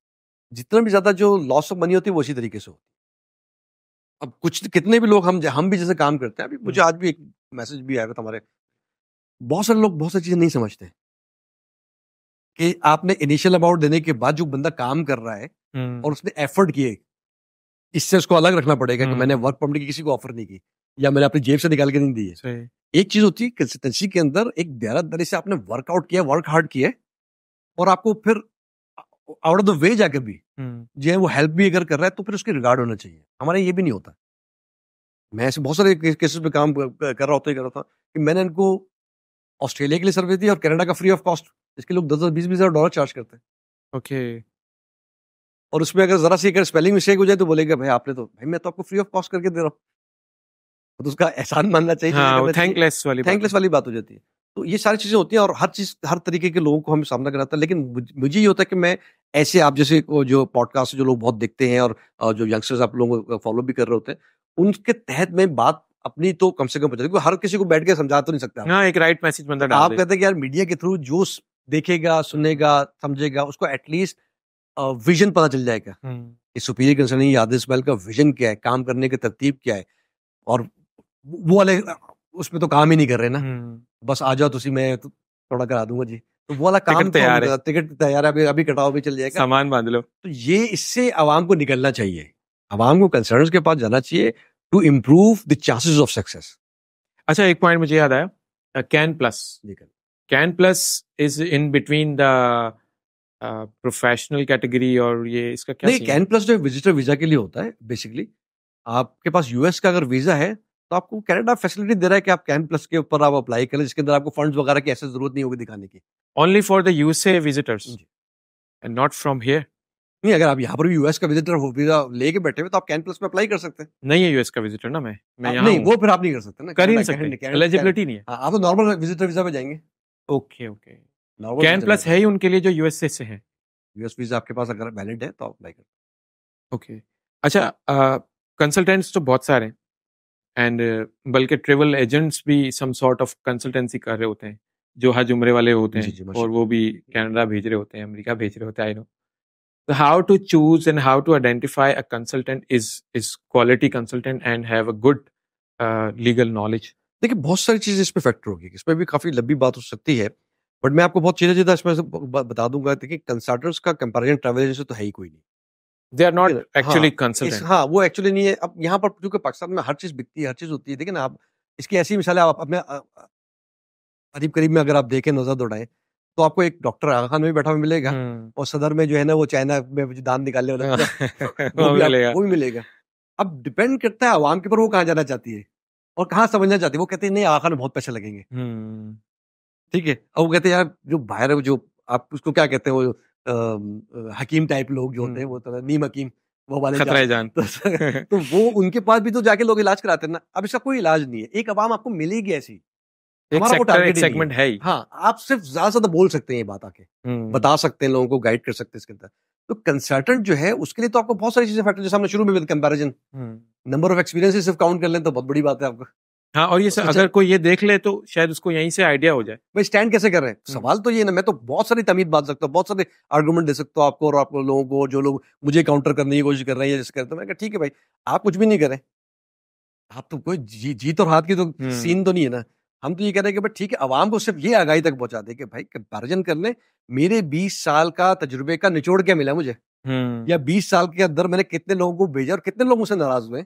जितना भी ज़्यादा जो लॉस ऑफ मनी होती है वो उसी तरीके से होती है अब कुछ कितने भी लोग हम हम भी जैसे काम करते हैं अभी मुझे हम्म। आज भी एक मैसेज भी आया था हमारे बहुत सारे लोग बहुत सारी चीजें नहीं समझते कि आपने इनिशियल अमाउंट देने के बाद जो बंदा काम कर रहा है हम्म। और उसने एफर्ट किए इससे उसको अलग रखना पड़ेगा कि मैंने वर्क हम्म। परमिट की किसी को ऑफर नहीं की या मैंने अपनी जेब से निकाल के नहीं दी है एक चीज होती है कंसिस्टेंसी के अंदर एक देरतदारी से आपने वर्कआउट किया वर्क हार्ड किया और आपको फिर आउट ऑफ द वे जाकर भी हम्म। जो है वो हेल्प भी अगर कर रहा है तो फिर उसके रिगार्ड होना चाहिए हमारे ये भी नहीं होता मैं ऐसे बहुत सारे केसेस पे काम कर रहा होता ही कर रहा था कि मैंने इनको ऑस्ट्रेलिया के लिए सर्विस दी और कनाडा का फ्री ऑफ कॉस्ट इसके लोग दस दस बीस बीस हज़ार डॉलर चार्ज करते हैं ओके okay. और उसमें अगर ज़रा सी अगर स्पेलिंग मिस्टेक हो जाए तो बोलेगा भाई आपने तो भाई मैं तो आपको फ्री ऑफ कॉस्ट करके दे रहा हूँ तो उसका एहसान मानना चाहिए थैंकलेस हाँ, वाली थैंकलेस वाली बात हो जाती है तो ये सारी चीज़ें होती हैं और हर चीज़ हर तरीके के लोगों को हमें सामना करना था लेकिन मुझे ये होता है कि मैं ऐसे आप जैसे जो पॉडकास्ट जो लोग बहुत देखते हैं और जो यंगस्टर्स आप लोगों को फॉलो भी कर रहे होते हैं उनके तहत मैं बात अपनी तो कम से कम पहुंचा हर किसी को बैठ के समझा तो नहीं सकता हाँ, एक राइट मैसेज बंदा आप कहते हैं कि यार मीडिया के थ्रू जो देखेगा सुनेगा समझेगा उसको एटलीस्ट विजन पता चल जाएगा हम्म। कि सुपीरियर कंसर्निंग यादव बैल का विजन क्या है काम करने की तरतीब क्या है और वो वाले उसमें तो काम ही नहीं कर रहे ना हम्म। बस आ जाओ तुम मैं तो थोड़ा करा दूंगा जी तो वो वाला काम तो तैयार है टिकट तैयार है अभी अभी कटाओ भी चल जाएगा सामान बांध लो तो ये इससे आवाम को निकलना चाहिए आवाम को कंसर्न के पास जाना चाहिए to improve the chances of success अच्छा एक पॉइंट मुझे याद आया CAN plus CAN plus is in between the professional category और ये इसका क्या नहीं कैन प्लस जो विजिटर वीजा के लिए होता है बेसिकली आपके पास यूएस का अगर वीजा है तो आपको कैनेडा फैसिलिटी दे रहा है कि आप कैन प्लस के ऊपर आप अप्लाई करें जिसके अंदर आपको फंड्स वगैरह की ऐसी जरूरत नहीं होगी दिखाने की only for the USA visitors and not from here नहीं अगर आप यहाँ पर भी यूएस का विजिटर हो वीजा लेके बैठे हुए तो आप कैन प्लस में अप्लाई कर सकते हैं नहीं है यूएस का विजिटर ना मैं मैं नहीं वो फिर आप नहीं कर सकते ना कर ही नहीं सकते एलिजिबिलिटी नहीं है हाँ, आप तो नॉर्मल विजिटर वीजा पे जाएंगे ओके ओके कैन प्लस है ही उनके लिए जो यूएसए से है यूएस वीजा आपके पास अगर वैलिड है तो आप अप्लाई कर ओके अच्छा कंसल्टेंट्स तो बहुत सारे हैं एंड uh, बल्कि ट्रेवल एजेंट्स भी सम सॉर्ट ऑफ कंसल्टेंसी कर रहे होते हैं जो हज उम्रे वाले होते हैं और वो भी हम्म। कनाडा भेज रहे होते हैं अमेरिका भेज रहे होते हैं I know how to choose and how to identify a consultant is is quality consultant and have a good legal knowledge देखिए बहुत सारी चीज़ें इस पर फैक्टर होगी इस पर भी काफ़ी लंबी बात हो सकती है बट मैं आपको बहुत चीजें चीज़ें इसमें बता दूंगा देखिए कंसल्टेंट्स का कंपेरिजन ट्रैवल एजेंसी तो है ही कोई नहीं they are not actually concern हाँ वो एक्चुअली नहीं है अब यहाँ पर क्योंकि पाकिस्तान में हर चीज बिकती है हर चीज होती है देखिए ना आप इसकी ऐसी मिसाल आप अपने करीब करीब में अगर आप देखें नजर दौड़ाएं तो आपको एक डॉक्टर आगा खान में भी बैठा हुआ मिलेगा हम्म। और सदर में जो है ना वो चाइना में दान निकालने वाला *laughs* वो, मिलेगा वो भी मिलेगा अब डिपेंड करता है आवाम के ऊपर वो कहाँ जाना चाहती है और कहाँ समझना चाहती है वो कहते हैं नहीं आगा खान में बहुत पैसे लगेंगे हम्म। ठीक है और वो कहते हैं यार जो बाहर जो आप उसको क्या कहते हैं वो हकीम टाइप लोग जो होते हैं वो तरह नीम हकीम वो वाले जान, जान। *laughs* तो, तो वो उनके पास भी तो जाके लोग इलाज कराते हैं ना अब इसका कोई इलाज नहीं है एक आवाम आपको मिलेगी ऐसी हमारा वो सेगमेंट है ही हाँ आप सिर्फ ज्यादा से ज्यादा बोल सकते हैं ये बात आके बता सकते हैं लोगों को गाइड कर सकते हैं इसके अंदर तो कंसल्टेंट जो है उसके लिए तो आपको बहुत सारी चीजें फैक्टर जैसे हमने शुरू में with comparison number of experience सिर्फ काउंट कर लें तो बहुत बड़ी बात है आपको हाँ और ये सर अगर कोई ये देख ले तो शायद उसको यहीं से आइडिया हो जाए भाई स्टैंड कैसे कर रहे हैं हम्म। सवाल तो ये ना मैं तो बहुत सारी तमीज बांध सकता हूँ बहुत सारे आर्गूमेंट दे सकता हूँ आपको और आप लोगों को जो लोग मुझे काउंटर करने की कोशिश कर रहे हैं जैसे करते हैं तो मैं ठीक है भाई आप कुछ भी नहीं करें आप तो कोई जी, जीत और हाथ की तो सीन हम्म। तो नहीं है ना हम तो ये कह रहे हैं कि भाई ठीक है आवाम को सिर्फ ये आगाही तक पहुंचा दे कि भाई कंपेरिजन कर ले मेरे बीस साल का तजुर्बे का निचोड़ क्या मिला मुझे हम्म। या बीस साल के अंदर मैंने कितने लोगों को भेजा और कितने लोग मुझसे नाराज हुए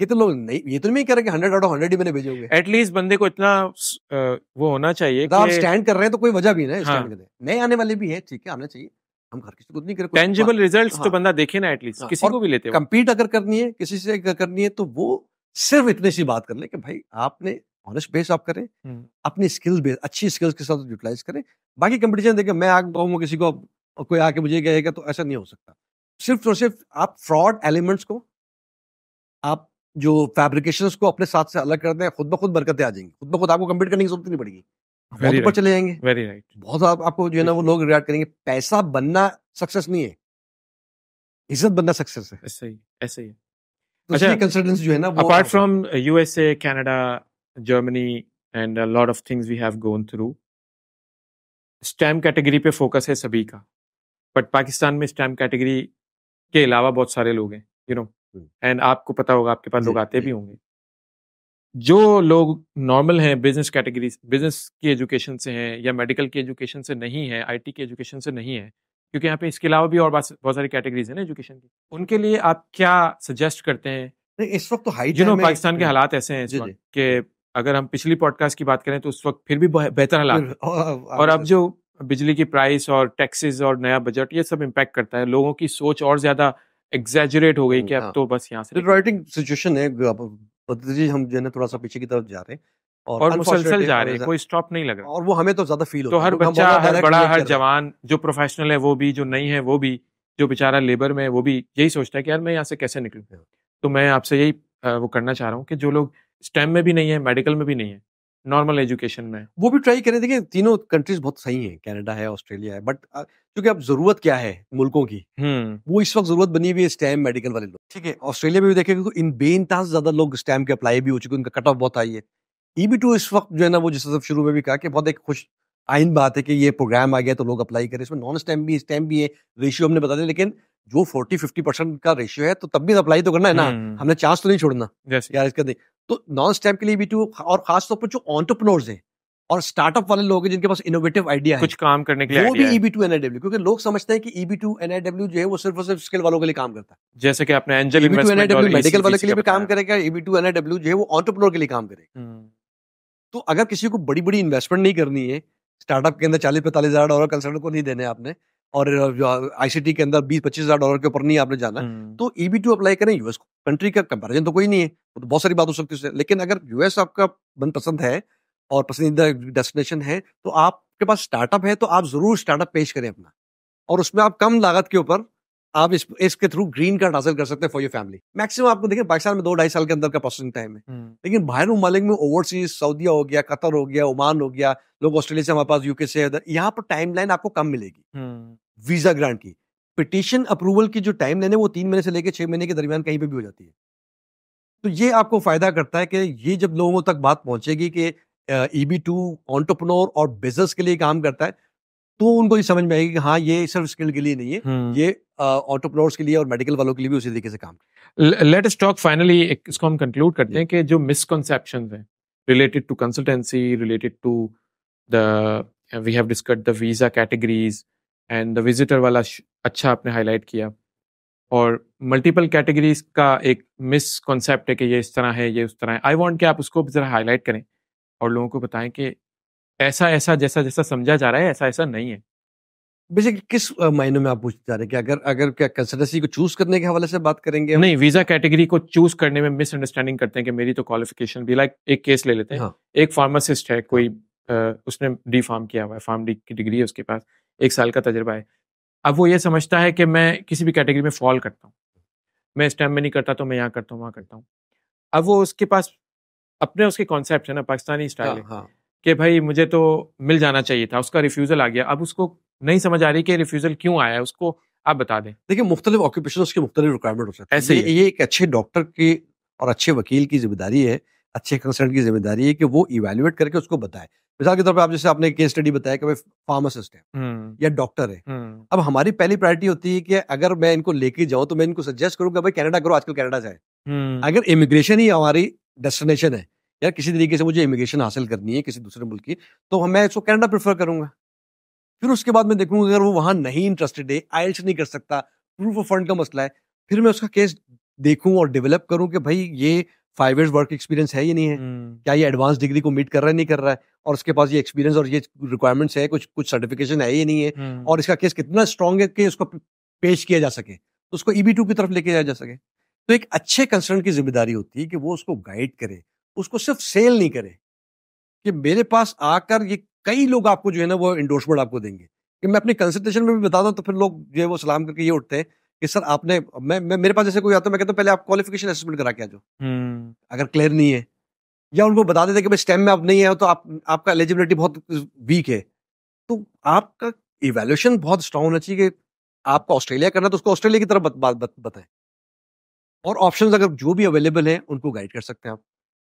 ये तो लोग नहीं ये तो नहीं कह रहे कि हंड्रेड आउट ऑफ हंड्रेड ही मैंने भेजे हुए एटलीस्ट बंदे को इतना वो होना चाहिए मतलब कि आप स्टैंड कर रहे हैं तो कोई वजह भी ना स्टैंड हाँ। करने नए आने वाले भी है ठीक है आना चाहिए हम घर किसी को नहीं कर टेंजिबल रिजल्ट्स तो हाँ। बंदा देखे ना एटलीस्ट हाँ, किसी को भी लेते कम्पीट अगर करनी है किसी से करनी है तो वो सिर्फ इतनी सी बात कर ले कि भाई आपने ऑनेस्ट बेस आप करें हम्म। अपनी स्किल्स बेस अच्छी स्किल्स के साथ यूटिलाइज करें बाकी कंपटीशन देखें मैं आग पाऊंगा किसी को कोई आके मुझे कहेगा तो ऐसा नहीं हो सकता सिर्फ और सिर्फ आप फ्रॉड एलिमेंट्स को आप जो फैब्रिकेशन को अपने साथ से अलग कर दें खुद ब खुद बरकतें आ जाएंगी खुद ब खुद आपको कम्पीट करने की जरूरत नहीं पड़ेगी बहुत ऊपर चले जाएंगे वेरी राइट बहुत आपको जो है ना वो लोग रिगार्ड करेंगे पैसा बनना सक्सेस नहीं है इज्जत बनना सक्सेस है ऐसे ही ऐसे ही तो अच्छा कंसल्टेंस जो है ना apart from USA Canada Germany and lot of things we have gone through stamp category पे फोकस है सभी का बट पाकिस्तान में स्टैम्प कैटेगरी के अलावा बहुत सारे लोग हैं यू नो एंड हम्म। आपको पता होगा आपके पास लोग आते भी होंगे जो लोग नॉर्मल हैं बिजनेस कैटेगरी बिजनेस की एजुकेशन से हैं या मेडिकल की एजुकेशन से नहीं है आई की एजुकेशन से नहीं है क्योंकि यहाँ पे इसके अलावा भी और बहुत सारी कैटेगरीज हैं ना एजुकेशन की उनके लिए आप क्या सजेस्ट करते हैं नहीं इस वक्त तो हाई यू पाकिस्तान के हालात ऐसे हैं जी, कि अगर हम पिछली पॉडकास्ट की बात करें तो उस वक्त फिर भी बेहतर हालात और अब जो बिजली की प्राइस और टैक्सेस और नया बजट ये सब इम्पैक्ट करता है लोगों की सोच और ज्यादा एग्जेजरेट हो गई हम्म, कि अब हाँ। तो बस यहाँ से राइटिंग तो सिचुएशन है हम जो है थोड़ा सा पीछे की तरफ जा रहे हैं और, और मुसलसल जा रहे हैं कोई स्टॉप नहीं लग रहा और वो हमें तो ज्यादा फील तो हर बच्चा हर बड़ा हर जवान जो प्रोफेशनल है वो भी जो नहीं है वो भी जो बेचारा लेबर में है वो भी यही सोचता है कि यार मैं यहाँ से कैसे निकलूँ हाँ। तो मैं आपसे यही वो करना चाह रहा हूँ कि जो लोग स्टेम में भी नहीं है मेडिकल में भी नहीं है नॉर्मल एजुकेशन में वो भी ट्राई करें देखिए तीनों कंट्रीज बहुत सही हैं कनाडा है ऑस्ट्रेलिया है बट क्योंकि अब जरूरत क्या है मुल्कों की हम्म। वो इस वक्त जरूरत बनी हुई है स्टैम मेडिकल वाले लोग ठीक है ऑस्ट्रेलिया में भी देखेंगे तो इन बेन ज्यादा लोग स्टैम के अप्लाई भी हो चुके उनका कट ऑफ बहुत आई है ई बी टू इस वक्त जो है ना वो जिस शुरू में भी कहा कि बहुत एक खुश आइन बात है कि ये प्रोग्राम आ गया तो लोग अप्लाई करें इसमें नॉन स्टैम भी स्टैम भी है रेशियो हमने बता दिया लेकिन जो फोर्टी फिफ्टी परसेंट का रेशियो है तो तब भी अप्लाई तो करना है ना हम्म। हमने चांस तो नहीं छोड़ना यार इसका तो नॉन स्टैम्प के लिए भी टू तो, और खास तौर पर जो ऑन्टरप्रनोर्स हैं और स्टार्टअप वाले लोग हैं जिनके पास इनोवेटिव आइडिया है कुछ काम करने के लिए वो भी ईबी टू एनआईडब्ल्यू क्योंकि लोग समझते हैं कि ईबी टू एनआईडब्ल्यू जो है वो सिर्फ और सिर्फ स्किल वालों के लिए काम करता है जैसे कि आपने एंजल एनआईडब्ल्यू मेडिकल वाले के लिए भी काम करेगा ईबी टू एनआईडब्ल्यू जो है वो ऑन्टरप्रनोर के लिए काम करेगा हम्म। तो अगर किसी को बड़ी बड़ी इन्वेस्टमेंट नहीं करनी है स्टार्टअप के अंदर चालीस पैंतालीस हजार डॉलर कंसल्टेंट को नहीं देने आपने और आईसीटी के अंदर बीस पच्चीस हजार डॉलर के ऊपर नहीं आपने जाना हम्म। तो ईबी टू अप्लाई करें यूएस कंट्री का कंपेरिजन तो कोई नहीं है तो बहुत सारी बात हो सकती है लेकिन अगर यूएस आपका मन पसंद है और पसंदीदा डेस्टिनेशन है तो आपके पास स्टार्टअप है तो आप जरूर स्टार्टअप पेश करें अपना और उसमें आप कम लागत के ऊपर आप इस इसके थ्रू ग्रीन कार्ड हासिल कर सकते हैं फॉर योर फैमिली मैक्सिमम आपको देखें पाकिस्तान में दो ढाई साल के अंदर का प्रोसेसिंग टाइम है हम्म। लेकिन बाहर ममालिक में ओवरसीज सऊदिया हो गया कतर हो गया ओमान हो गया लोग ऑस्ट्रेलिया से हमारे पास यूके से इधर यहाँ पर टाइम आपको कम मिलेगी हम्म। वीजा ग्रांट की पिटिशन अप्रूवल की जो टाइम लेने वो तीन महीने से लेकर छह महीने के दरमियान कहीं पर भी हो जाती है तो ये आपको फायदा करता है कि ये जब लोगों तक बात पहुंचेगी कि ई बी टू ऑन्टरप्रनोर और बिजनेस के लिए काम करता है तो उनको ये समझ में आएगी कि हाँ ये सिर्फ स्किल के लिए नहीं है हम्म। ये ऑन्टरप्रनोर्स के लिए और मेडिकल वालों के लिए भी उसी तरीके से काम लेट स्टॉक फाइनली इसको हम कंक्लूड करते हैं कि जो मिसकनसेप्शन है related to consultancy related to the we have discuss the visa categories and the visitor वाला अच्छा आपने हाईलाइट किया और मल्टीपल कैटेगरीज का एक मिस कॉन्सेप्ट है कि ये इस तरह है ये उस तरह है आई वॉन्ट कि आप उसको ज़रा हाईलाइट करें और लोगों को बताएं कि ऐसा ऐसा जैसा जैसा समझा जा रहा है ऐसा ऐसा नहीं है बेसिकली किस मायने में आप पूछ जा रहे हैं कि अगर अगर क्या कंसल्टेंसी को चूज करने के हवाले से बात करेंगे नहीं वीजा कैटेगरी को चूज करने में मिसअंडरस्टैंडिंग करते हैं कि मेरी तो क्वालिफिकेशन भी लाइक एक केस ले लेते हैं हाँ। एक फार्मासिस्ट है कोई आ, हाँ। उसने डी फार्म किया हुआ है फार्म डी की डिग्री है उसके पास एक साल का तजर्बा है अब वो ये समझता है कि मैं किसी भी कैटेगरी में फॉल करता हूँ मैं इस टाइम में नहीं करता तो मैं यहाँ करता हूँ वहाँ करता हूँ अब वो उसके पास अपने उसके कॉन्सेप्ट है ना पाकिस्तानी स्टाइल हाँ, हाँ। कि भाई मुझे तो मिल जाना चाहिए था उसका रिफ्यूज़ल आ गया अब उसको नहीं समझ आ रही कि रिफ्यूज़ल क्यों आया उसको आप बता दें देखिए मुख्तलिफ ऑक्यूपेशन उसके मुख्तलिफ रिक्वायरमेंट हो सकते हैं ऐसे ये, ये एक अच्छे डॉक्टर की और अच्छे वकील की जिम्मेदारी है अच्छे कंसल्ट की जिम्मेदारी है कि वो इवेल्यूएट करके उसको बताए मिसाल के तौर पर आप जैसे आपने केस स्टडी बताया कि मैं फार्मासिस्ट है या डॉक्टर है हम्म। अब हमारी पहली प्रायोरिटी होती है कि अगर मैं इनको लेके जाऊं तो मैं इनको सजेस्ट करूंगा भाई कनाडा करो आजकल कनाडा जाए हम्म। अगर इमिग्रेशन ही हमारी डेस्टिनेशन है यार किसी तरीके से मुझे इमिग्रेशन हासिल करनी है किसी दूसरे मुल्क की तो मैं इसको कनाडा प्रेफर करूंगा फिर उसके बाद मैं देखूंगा अगर वो वहाँ नहीं इंटरेस्टेड है आइल्स नहीं कर सकता प्रूफ ऑफ फंड का मसला है फिर मैं उसका केस देखूं और डेवलप करूं कि भाई ये फाइव ईयर्स वर्क एक्सपीरियंस है या नहीं है hmm. क्या ये एडवांस डिग्री को मीट कर रहा है नहीं कर रहा है और उसके पास ये एक्सपीरियंस और ये रिक्वायरमेंट्स है कुछ कुछ सर्टिफिकेशन है या नहीं है hmm. और इसका केस कितना स्ट्रांग है कि उसको पेश किया जा सके तो उसको ई e टू की तरफ लेके जाया जा सके तो एक अच्छे कंसर्न की जिम्मेदारी होती है कि वो उसको गाइड करे उसको सिर्फ सेल नहीं करे कि मेरे पास आकर ये कई लोग आपको जो है ना वो इंडोर्समेंट आपको देंगे कि मैं अपने कंसल्टेशन में भी बताता हूँ तो फिर लोग जो है वो सलाम करके ये उठते हैं कि सर आपने मैं, मैं मेरे पास जैसे कोई आता है मैं कहता हूँ पहले आप क्वालिफिकेशन असेसमेंट करा के आ जाओ हम्म। अगर क्लियर नहीं है या उनको बता देते कि भाई स्टेम में आप नहीं आए तो आप आपका एलिजिबिलिटी बहुत वीक है तो आपका इवेल्यूशन बहुत स्ट्रांग होना चाहिए कि आपको ऑस्ट्रेलिया करना तो उसको ऑस्ट्रेलिया की तरफ बत, बत, बताएं और ऑप्शंस अगर जो भी अवेलेबल हैं उनको गाइड कर सकते हैं आप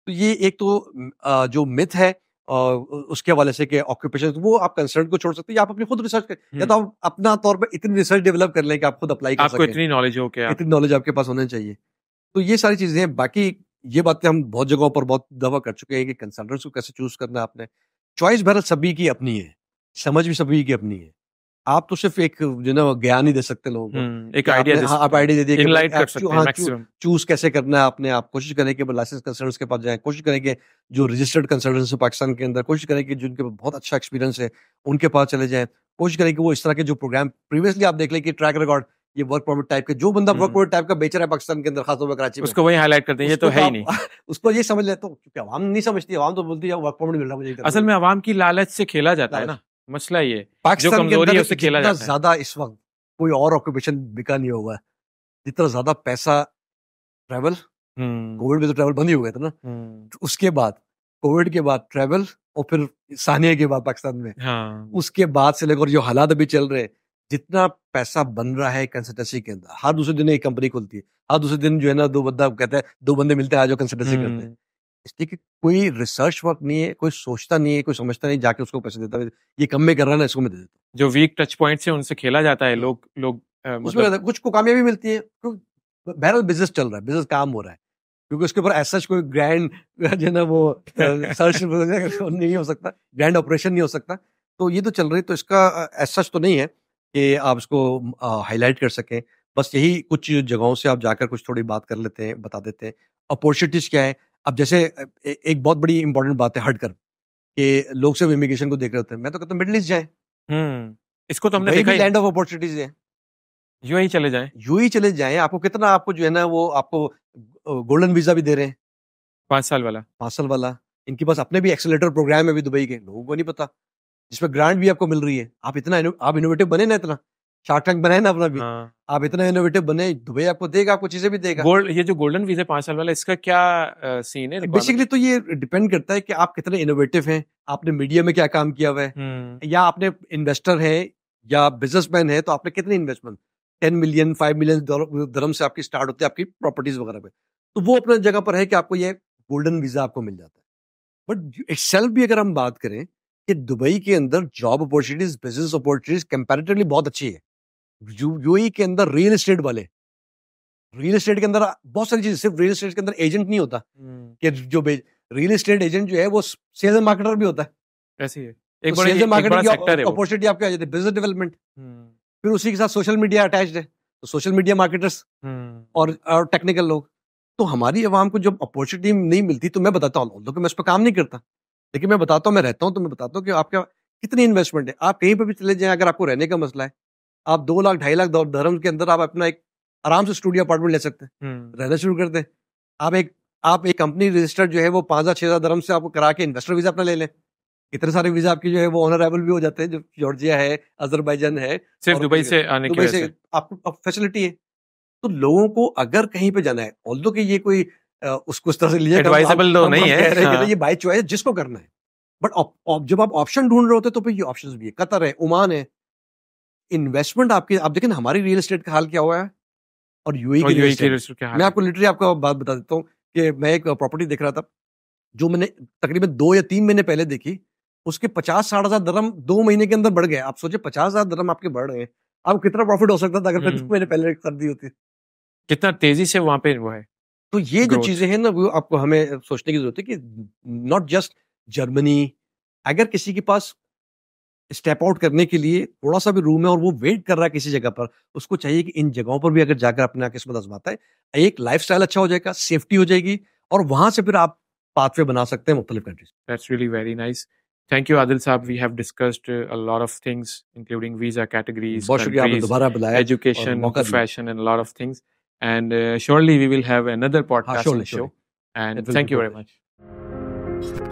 तो ये एक तो जो मिथ है उसके हवाले से कि ऑक्यूपेशन वो आप कंसर्न को छोड़ सकते हैं आप अपनी खुद रिसर्च कर या तो हम्म। आप अपना तौर पर इतनी रिसर्च डेवलप कर लें कि आप खुद अप्लाई कर आपको इतनी नॉलेज हो क्या इतनी नॉलेज आपके पास होना चाहिए तो ये सारी चीज़ें हैं बाकी ये बातें हम बहुत जगहों पर बहुत दवा कर चुके हैं कि कंसल्टेंट्स को कैसे चूज करना है आपने चॉइस भारत सभी की अपनी है समझ भी सभी की अपनी है आप तो सिर्फ एक जो ना ज्ञान ही दे सकते लोगों को हम्म, एक आइडिया दे हाँ, हाँ, चूज कैसे करना है आपने आप कोशिश करें कि लाइसेंस कंसल्टेंट्स के पास जाएं कोशिश करें कि जो रजिस्टर्ड कंसल्टेंट्स है पाकिस्तान के अंदर कोशिश करें कि जिनके बहुत अच्छा एक्सपीरियंस है उनके पास चले जाएं कोशिश करें कि वो इस तरह के जो प्रोग्राम प्रीवियसली आप देख लें कि ट्रैक रिकॉर्ड ये वर्क परमिट टाइप के जो बंदा वर्क परमिट टाइप का बेच रहा है पाकिस्तान के अंदर खासतौर पर कराची उसको वही हाईलाइट करते हैं ये तो है ही नहीं *laughs* उसको ये समझ लेते तो क्योंकि आवाम नहीं समझती आवाम तो बोलती है वर्क परमिट मिल रहा मुझे असल में आवाम की लालच से खेला जाता है ना मसला ये जो कमजोरी है उसे खेला जाता है ज्यादा इस वक्त कोई और ऑक्यूपेशन बिका नहीं होगा जितना ज्यादा पैसा ट्रैवल हम्म। कोविड में तो ट्रैवल बंद ही हो गया था ना हम्म। तो उसके बाद कोविड के बाद ट्रैवल और फिर सानिया के बाद पाकिस्तान में हाँ। उसके बाद से लेकर जो हालात अभी चल रहे जितना पैसा बन रहा है कंसल्टेंसी के अंदर हर दूसरे दिन एक कंपनी खुलती है हर दूसरे दिन जो है ना दो बंदा कहते हैं दो बंदे मिलते हैं आज कंसल्टेंसी करते हैं इसलिए कि कोई रिसर्च वर्क नहीं है कोई सोचता नहीं है कोई समझता नहीं जाके उसको पैसे देता है ये कम में कर रहा है ना इसको मैं दे देता हूँ जो वीक टच पॉइंट है उनसे खेला जाता है लोग लोग उसमें मतलब... कुछ को कामयाबी मिलती है क्योंकि बहरहाल बिजनेस चल रहा है बिजनेस काम हो रहा है क्योंकि उसके ऊपर ऐसा कोई ग्रैंड *laughs* जो है ना वो सर्च नहीं हो सकता ग्रैंड *laughs* ऑपरेशन नहीं हो सकता तो ये तो चल रही है तो इसका ऐसा तो नहीं है कि आप इसको हाईलाइट कर सकें बस यही कुछ जगहों से आप जाकर कुछ थोड़ी बात कर लेते हैं बता देते हैं अपॉर्चुनिटीज क्या है अब जैसे एक बहुत बड़ी इंपॉर्टेंट बात है हटकर कि लोग सिर्फ इमिग्रेशन को देख रहे होते हैं मैं तो कहता हूँ ईस्ट जाए हम्म, इसको तो हमने देखा लैंड ऑफ अपॉर्चुनिटीज है ही चले जाए ही चले जाए आपको कितना आपको जो है ना वो आपको गोल्डन वीजा भी दे रहे हैं पाँच साल वाला पाँच साल वाला इनके पास अपने भी एक्सेलेटर प्रोग्राम है अभी दुबई के लोगों को नहीं पता जिसमें ग्रांट भी आपको मिल रही है आप इतना आप इनोवेटिव बने ना इतना शार्क टैंक बनाए ना अपना भी हाँ। आप इतना इनोवेटिव बने दुबई आपको देगा आपको चीजें भी देगा गोल्ड ये जो गोल्डन वीजा पांच साल वाला इसका क्या आ, सीन है बेसिकली तो ये डिपेंड करता है कि आप कितने इनोवेटिव हैं आपने मीडिया में क्या काम किया हुआ है हम्म। या आपने इन्वेस्टर है या बिजनेसमैन है तो आपने कितने investment ten million five million धर्म से आपकी स्टार्ट होती है आपकी प्रॉपर्टीज वगैरह पे तो वो अपने जगह पर है कि आपको ये गोल्डन वीजा आपको मिल जाता है बट इट भी अगर हम बात करें कि दुबई के अंदर job opportunities business opportunities comparatively बहुत अच्छी है यू के अंदर रियल एस्टेट वाले रियल एस्टेट के अंदर बहुत सारी चीजें सिर्फ रियल एस्टेट के अंदर एजेंट नहीं होता हम्म। कि जो रियल एस्टेट एजेंट जो है वो सेल्स एंड मार्केटर भी होता है ऐसी है तो एक तो सेल्स एंड की अपॉर्चुनिटी आपके आ जाती है बिजनेस डेवलपमेंट हम्म। फिर उसी के साथ सोशल मीडिया अटैच है तो सोशल मीडिया मार्केटर्स और और टेक्निकल लोग तो हमारी आवाम को जब अपॉर्चुनिटी नहीं मिलती तो मैं बताता हूँ लोग मैं उस पर काम नहीं करता लेकिन मैं बताता हूँ मैं रहता हूँ तो मैं बताता हूँ कि आपका कितनी इन्वेस्टमेंट है आप कहीं पर भी चले जाएं अगर आपको रहने का मसला है आप दो लाख ढाई लाख धर्म के अंदर आप अपना एक आराम से स्टूडियो अपार्टमेंट ले सकते हैं हम्म। रहना शुरू कर दें आप एक आप एक कंपनी रजिस्टर्ड जो है वो पाँच हज़ार छः हज़ार धर्म से आपको करा के इन्वेस्टर वीज़ा अपना ले लें इतने सारे वीज़ा आपके जो है वो ऑनरेबल भी हो जाते हैं जो जॉर्जिया है अजरबैजान है सिर्फ दुबई से आने के से आपको फैसिलिटी है तो लोगों को अगर कहीं पे जाना है ऑल्दो कि ये कोई उसको उस तरह से लिया तो नहीं है हाँ। ये बाई चॉइस जिसको करना है बट जब आप ऑप्शन ढूंढ रहे होते तो फिर ये ऑप्शन भी है कतर है ओमान है इन्वेस्टमेंट आपकी आप देखें हमारी रियल एस्टेट का हाल क्या हुआ है और यूएई की रियल एस्टेट मैं आपको लिटरली आपको बात बता देता हूँ कि मैं एक प्रॉपर्टी देख रहा था जो मैंने तकरीबन दो या तीन महीने पहले देखी उसके पचास साठ हजार दरम दो महीने के अंदर बढ़ गए आप सोचे पचास हजार दरम आपके बढ़ गए आप कितना प्रॉफिट हो सकता था अगर हम्म। दो महीने पहले कर दी होती कितना तेजी से वहां पे हुआ है तो ये जो चीजें हैं ना वो आपको हमें सोचने की जरूरत है कि नॉट जस्ट जर्मनी अगर किसी के पास स्टेप आउट करने के लिए थोड़ा सा भी रूम है और वो वेट कर रहा है किसी जगह पर उसको चाहिए कि इन जगहों पर भी अगर जाकर अपना किस्मत आजमाता है एक लाइफ अच्छा हो जाएगा सेफ्टी हो जाएगी और वहां से फिर आप पाथवे बना सकते हैं मुख्तलिफ countries that's really very nice thank you Adil sahab we have discussed a lot of things including visa categories बहुत शुक्रिया आपने दोबारा बुलाया education fashion and lot of things and surely we will have another podcast show and thank you very much